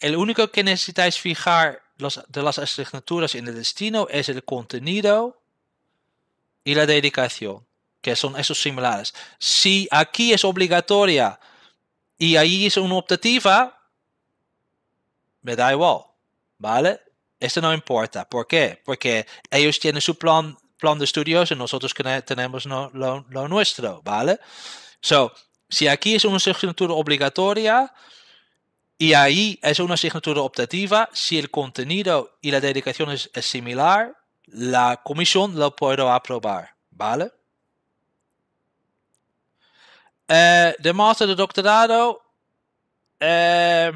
Speaker 1: el, único que necesitáis fijar de las asignaturas en el destino es el contenido y la dedicación, que son esos similares. Si aquí es obligatoria y ahí es una optativa, me da igual, ¿vale? Esto no importa. ¿Por qué? Porque ellos tienen su plan, plan de estudios y nosotros tenemos lo, nuestro, ¿vale? So, si aquí es una asignatura obligatoria y ahí es una asignatura optativa, si el contenido y la dedicación es, similar, la comisión lo puedo aprobar, ¿vale? Eh, de máster de doctorado. Eh,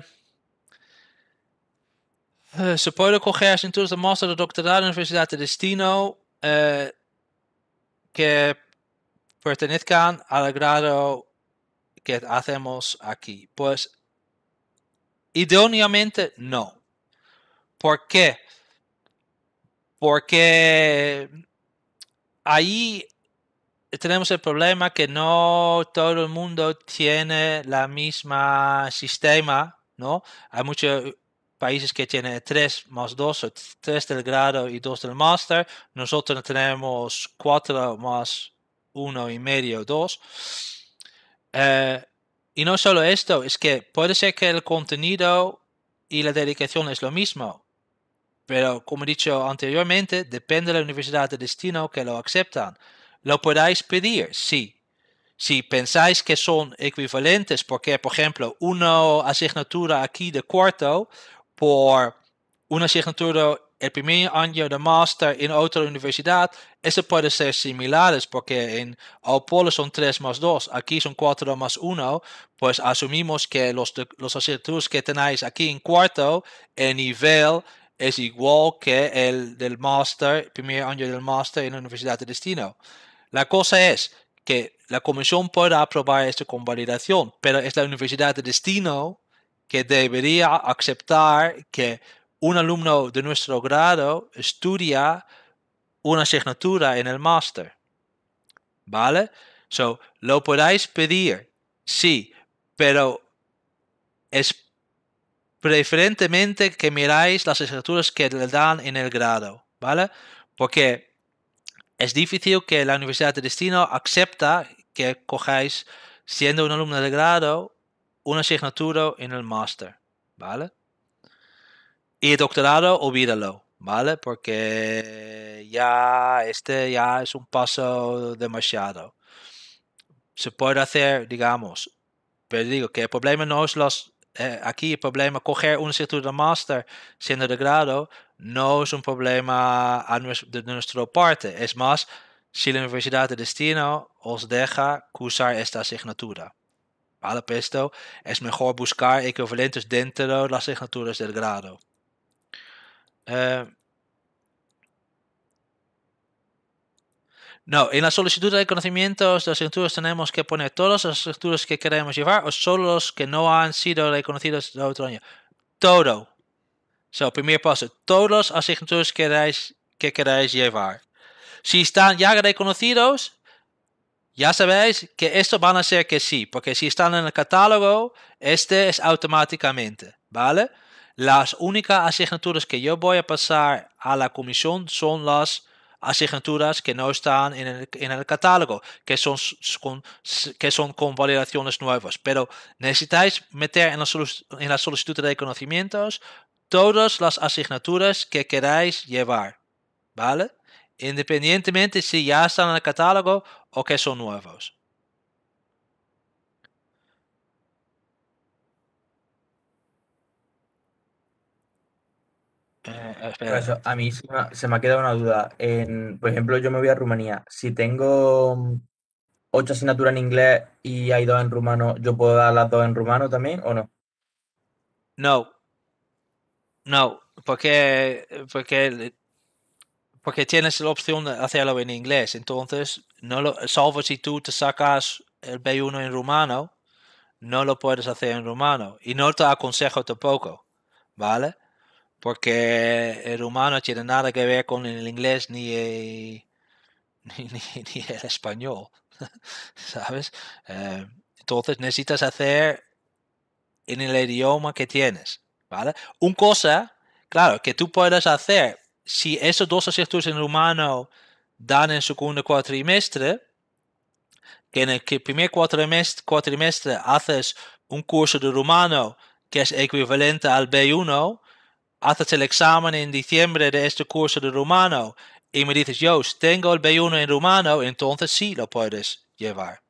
Speaker 1: ¿Se puede coger entonces el máster de doctorado en la Universidad de Destino eh, que pertenezcan al grado que hacemos aquí. Pues idóneamente no. ¿Por qué? Porque ahí tenemos el problema que no todo el mundo tiene la misma sistema, ¿no? Hay muchos países que tienen 3 más 2, 3 del grado y 2 del máster. Nosotros tenemos 4 más 1 y medio, 2. Eh, y no solo esto, es que puede ser que el contenido y la dedicación es lo mismo, pero como he dicho anteriormente, depende de la universidad de destino que lo aceptan. Lo podáis pedir, sí, si pensáis que son equivalentes, porque por ejemplo una asignatura aquí de cuarto por una asignatura el primer año de máster en otra universidad, eso puede ser similares porque en Apolo son 3 más 2, aquí son 4 más 1, pues asumimos que los, los asignaturas que tenéis aquí en cuarto, el nivel es igual que el del máster, primer año del máster en la universidad de destino. La cosa es que la comisión puede aprobar esta convalidación, pero es la universidad de destino que debería aceptar que un alumno de nuestro grado estudia una asignatura en el máster. ¿Vale? So, lo podáis pedir, sí, pero es preferentemente que miráis las asignaturas que le dan en el grado, ¿vale? Porque es difícil que la universidad de destino acepta que cojáis, siendo un alumno de grado, una asignatura en el máster, ¿vale? Y el doctorado, olvídalo, ¿vale? Porque ya este ya es un paso demasiado. Se puede hacer, digamos, pero digo que el problema no es los... Eh, aquí el problema, coger una asignatura de máster siendo de grado, no es un problema de nuestra parte. Es más, si la universidad de destino os deja cursar esta asignatura. Para esto, es mejor buscar equivalentes dentro de las asignaturas del grado. Eh, no, en la solicitud de reconocimientos de asignaturas tenemos que poner todas las asignaturas que queremos llevar o solo los que no han sido reconocidos de otro año. Todo. So, primer paso, todas las asignaturas que queráis, que queráis llevar. Si están ya reconocidos, ya sabéis que esto van a ser que sí, porque si están en el catálogo, este es automáticamente, ¿vale? Las únicas asignaturas que yo voy a pasar a la comisión son las asignaturas que no están en el, catálogo, que son, con, que son con validaciones nuevas. Pero necesitáis meter en la, solicitud de reconocimientos todas las asignaturas que queráis llevar, ¿vale? independientemente si ya están en el catálogo o que son nuevos.
Speaker 2: Eh, Eso, a mí se me, ha, quedado una duda. por ejemplo, yo me voy a Rumanía. Si tengo mm, ocho asignaturas en inglés y hay dos en rumano, ¿yo puedo dar las dos en rumano también o no?
Speaker 1: No. No, porque, porque porque tienes la opción de hacerlo en inglés. Entonces, no lo, salvo si tú te sacas el B1 en rumano, no lo puedes hacer en rumano. Y no te aconsejo tampoco, ¿vale? Porque el rumano tiene nada que ver con el inglés ni, el, ni, español, ¿sabes? Eh, entonces necesitas hacer en el idioma que tienes, ¿vale? Un cosa, claro, que tú puedes hacer si esos dos aciertos en rumano dan en segundo cuatrimestre, en el primer cuatrimestre, haces un curso de rumano que es equivalente al B1, haces el examen en diciembre de este curso de rumano y me dices, yo tengo el B1 en rumano, entonces sí lo puedes llevar.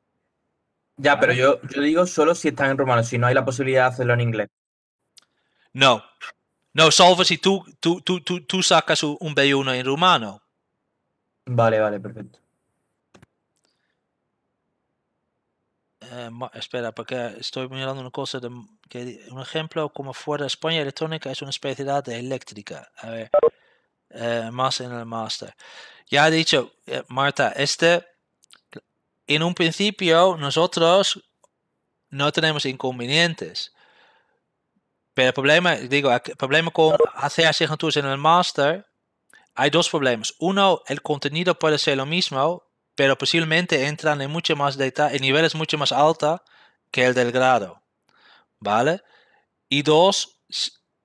Speaker 1: Ya, pero yo, yo digo
Speaker 2: solo si está en rumano, si no hay la posibilidad de hacerlo en inglés.
Speaker 1: No, no, salvo si tú, tú, sacas un B1 en rumano.
Speaker 2: Vale, vale, perfecto.
Speaker 1: Eh, espera, porque estoy mirando una cosa de, que un ejemplo como fuera de España electrónica es una especie de eléctrica. A ver, eh, más en el máster. Ya he dicho, eh, Marta, este, en un principio nosotros no tenemos inconvenientes. Pero el problema, digo, el problema con hacer asignaturas en el máster, hay dos problemas. Uno, el contenido puede ser lo mismo, pero posiblemente entran en mucho más detalle, en niveles mucho más altos que el del grado. ¿Vale? Y dos,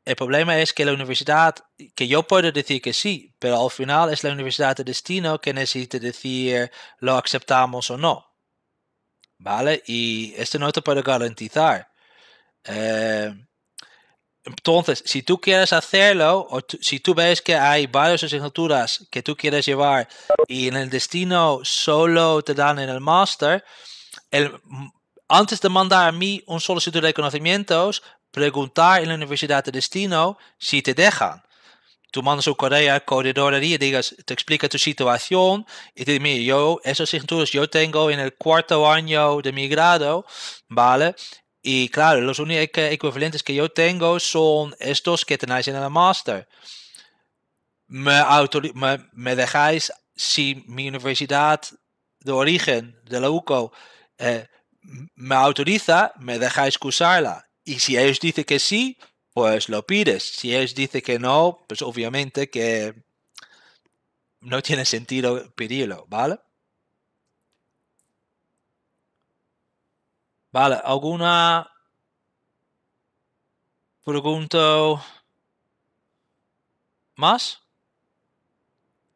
Speaker 1: el problema es que la universidad, que yo puedo decir que sí, pero al final es la universidad de destino que necesita decir lo aceptamos o no. ¿Vale? Y esto no te puede garantizar. Eh, entonces, si tú quieres hacerlo, o si tú ves que hay varias asignaturas que tú quieres llevar y en el destino solo te dan en el máster, antes de mandar a mí un solicitud de conocimientos, preguntar en la universidad de destino si te dejan. Tú mandas un correo al y digas, te explica tu situación. Y te dice, mira, yo, esas asignaturas yo tengo en el cuarto año de mi grado, ¿vale? Y claro, los únicos equivalentes que yo tengo son estos que tenéis en el master. Me, dejáis, si mi universidad de origen, de la UCO, eh, me autoriza, me dejáis cursarla. Y si ellos dicen que sí, pues lo pides. Si ellos dicen que no, pues obviamente que no tiene sentido pedirlo, ¿vale? Vale, ¿alguna pregunta más?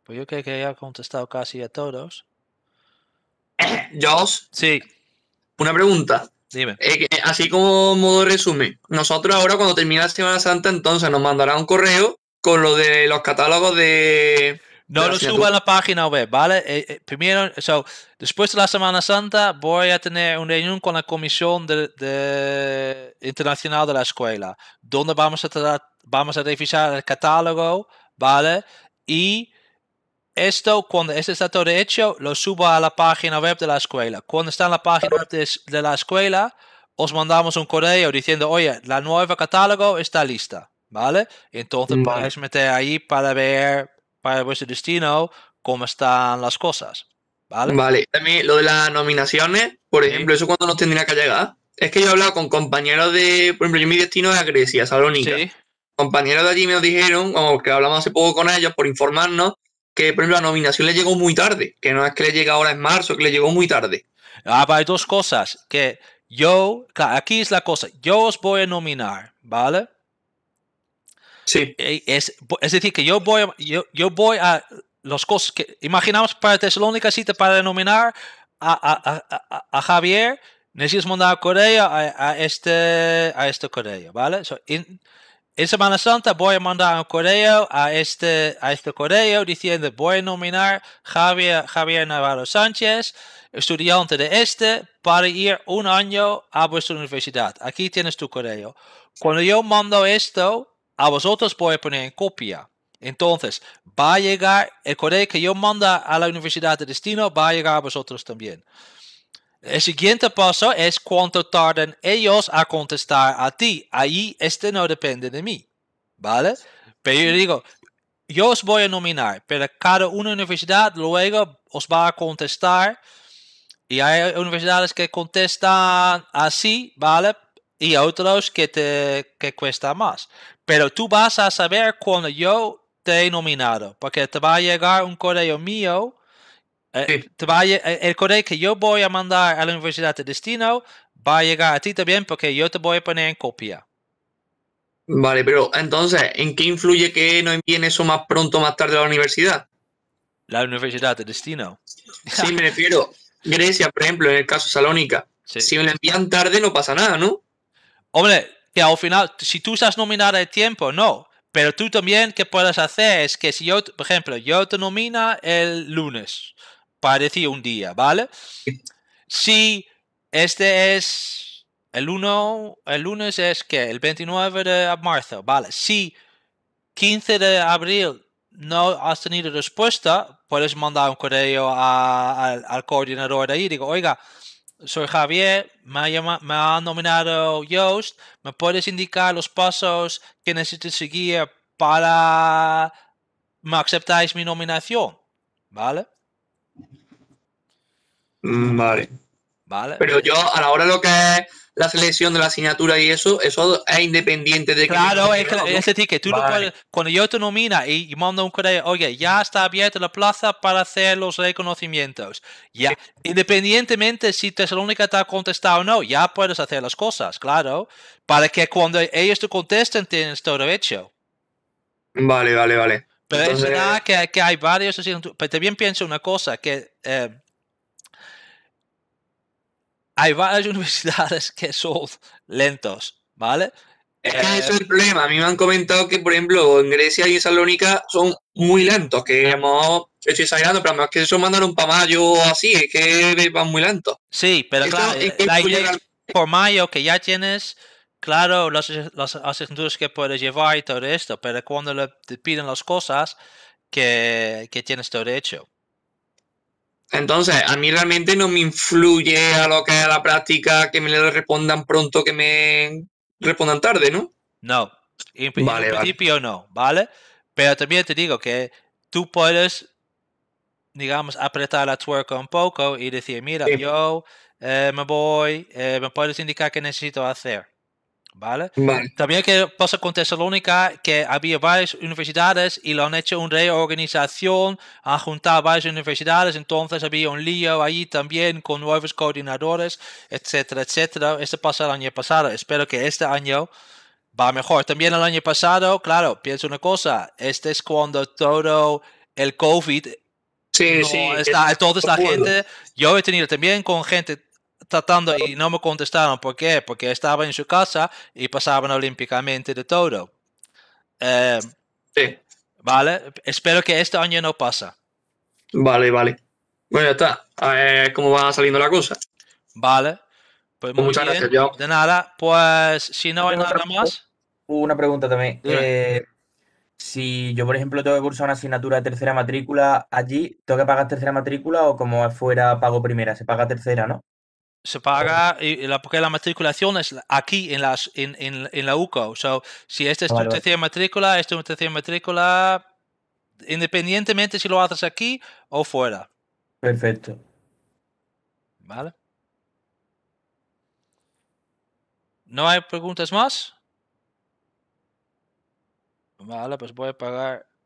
Speaker 1: Pues yo creo que ya he contestado casi a todos.
Speaker 2: Josh. Sí. Una pregunta. Dime. Eh, así como modo resumen, nosotros ahora cuando termina la Semana Santa, entonces nos mandará un correo con lo de los catálogos de, no lo suba a la
Speaker 1: página web, ¿vale? Eh, eh, primero, después de la Semana Santa voy a tener un reunión con la Comisión de, Internacional de la Escuela, donde vamos a, vamos a revisar el catálogo, ¿vale? Y esto, cuando este está todo hecho, lo subo a la página web de la escuela. Cuando está en la página web de, la escuela, os mandamos un correo diciendo, oye, la nueva catálogo está lista, ¿vale? Entonces mm, podéis meter ahí para ver para vuestro destino cómo están las cosas. Vale. vale. También lo de las nominaciones, por ejemplo, eso cuando nos tendría que llegar. Es
Speaker 2: que yo he hablado con compañeros de, por ejemplo, yo mi destino es a Grecia, Salónica. Compañeros de allí me dijeron, como que hablamos hace poco con ellos por informarnos, que por ejemplo la nominación le llegó muy tarde, que no
Speaker 1: es que le llega ahora en marzo, que le llegó muy tarde. Ah, hay dos cosas, que yo, aquí es la cosa, yo os voy a nominar, ¿vale? Sí. Eh, es, es decir, que yo voy, yo, yo voy a los cosas que imaginamos para Tesalónica, si te para nominar a, a, a, a Javier, necesitas mandar a correo a, este, a este ¿vale? en Semana Santa voy a mandar un correo a este, a este correo diciendo voy a nominar Javier, Javier Navarro Sánchez, estudiante de este, para ir un año a vuestra universidad. Aquí tienes tu correo. Cuando yo mando esto, a vosotros puede poner en copia. Entonces, va a llegar el correo que yo manda a la universidad de destino, va a llegar a vosotros también. El siguiente paso es cuánto tardan ellos a contestar a ti. Ahí este no depende de mí, ¿vale? Pero yo digo, yo os voy a nominar, pero cada una universidad luego os va a contestar. Y hay universidades que contestan así, ¿vale? Y otros que te que cuesta más. Pero tú vas a saber cuando yo te he nominado, porque te va a llegar un correo mío. Eh, te va a, eh, el correo que yo voy a mandar a la universidad de destino va a llegar a ti también porque yo te voy a poner en copia. Vale, pero entonces, ¿en qué influye que no envíen eso más pronto o más tarde a la universidad? La universidad de destino.
Speaker 2: Sí, me refiero. Grecia, por ejemplo, en el caso Salónica. Si me lo envían tarde no pasa
Speaker 1: nada, ¿no? Hombre, que al final, si tú estás nominada el tiempo, no. Pero tú también que puedes hacer es que si yo, por ejemplo, yo te nomina el lunes, para un día, ¿vale? Si este es el 1, el lunes es que el 29 de marzo, ¿vale? Si 15 de abril no has tenido respuesta, puedes mandar un correo al coordinador de ahí, digo, oiga, soy Javier, me ha, me ha nominado Yoast, ¿me puedes indicar los pasos que necesito seguir para me aceptáis mi nominación? ¿Vale? Mm, vale. Pero yo, a la hora de lo que es la
Speaker 2: selección de la asignatura y eso, eso es independiente de que. Claro, es, es decir, que tú puedes,
Speaker 1: cuando yo te nomina y, mando un correo, oye, ya está abierta la plaza para hacer los reconocimientos. Ya, independientemente si Tesalónica te ha contestado o no, ya puedes hacer las cosas, claro, para que cuando ellos te contesten tienes todo hecho.
Speaker 2: Vale, vale, vale. Pero es verdad
Speaker 1: que, hay varios, pero también pienso una cosa, que. Eh, hay varias universidades que son lentos, ¿vale? Es que eh, ese es el problema. A mí me han comentado que, por ejemplo, en
Speaker 2: Grecia y en Salónica son muy lentos, que hemos hecho exagerando, pero más que eso mandaron para
Speaker 1: mayo o así, es que van muy lentos. Sí, pero claro, eh, por mayo que ya tienes, claro, las, las que puedes llevar y todo esto, pero cuando le piden las cosas, que, que tienes todo hecho.
Speaker 2: Entonces, a mí realmente no me influye a lo que es la práctica que me le respondan
Speaker 1: pronto, que me respondan tarde, ¿no? No, en, principio no, ¿vale? Pero también te digo que tú puedes, digamos, apretar la tuerca un poco y decir, mira, yo eh, me voy, eh, me puedes indicar qué necesito hacer. ¿vale? También que pasa con Tesalónica, que había varias universidades y lo han hecho una reorganización, han juntado varias universidades, entonces había un lío ahí también con nuevos coordinadores, etcétera, etcétera. esto pasa el año pasado, espero que este año va mejor. También el año pasado, claro, pienso una cosa, este es cuando todo el COVID... Sí, sí, está, entonces la gente, yo he tenido también con gente tratando y no me contestaron. ¿Por qué? Porque estaba en su casa y pasaban olímpicamente de todo. Eh, sí. Vale, espero que este año no pasa. Vale, vale. Bueno, ya está. A ver cómo va saliendo la cosa. Vale. Pues, pues muchas gracias, De nada, pues si no hay nada más. Una pregunta también. Eh,
Speaker 2: si yo, por ejemplo, tengo que cursar una asignatura de tercera matrícula allí, ¿tengo que pagar tercera matrícula o como fuera pago primera? Se paga tercera, ¿no?
Speaker 1: se paga la, porque la matriculación es aquí en, las, en, en, en la UCO. So, si esta es tu tercera matrícula, esta es tu tercera matrícula, independientemente si lo haces aquí o fuera. Perfecto. ¿Vale? ¿No hay preguntas más? Vale, pues
Speaker 2: voy a pagar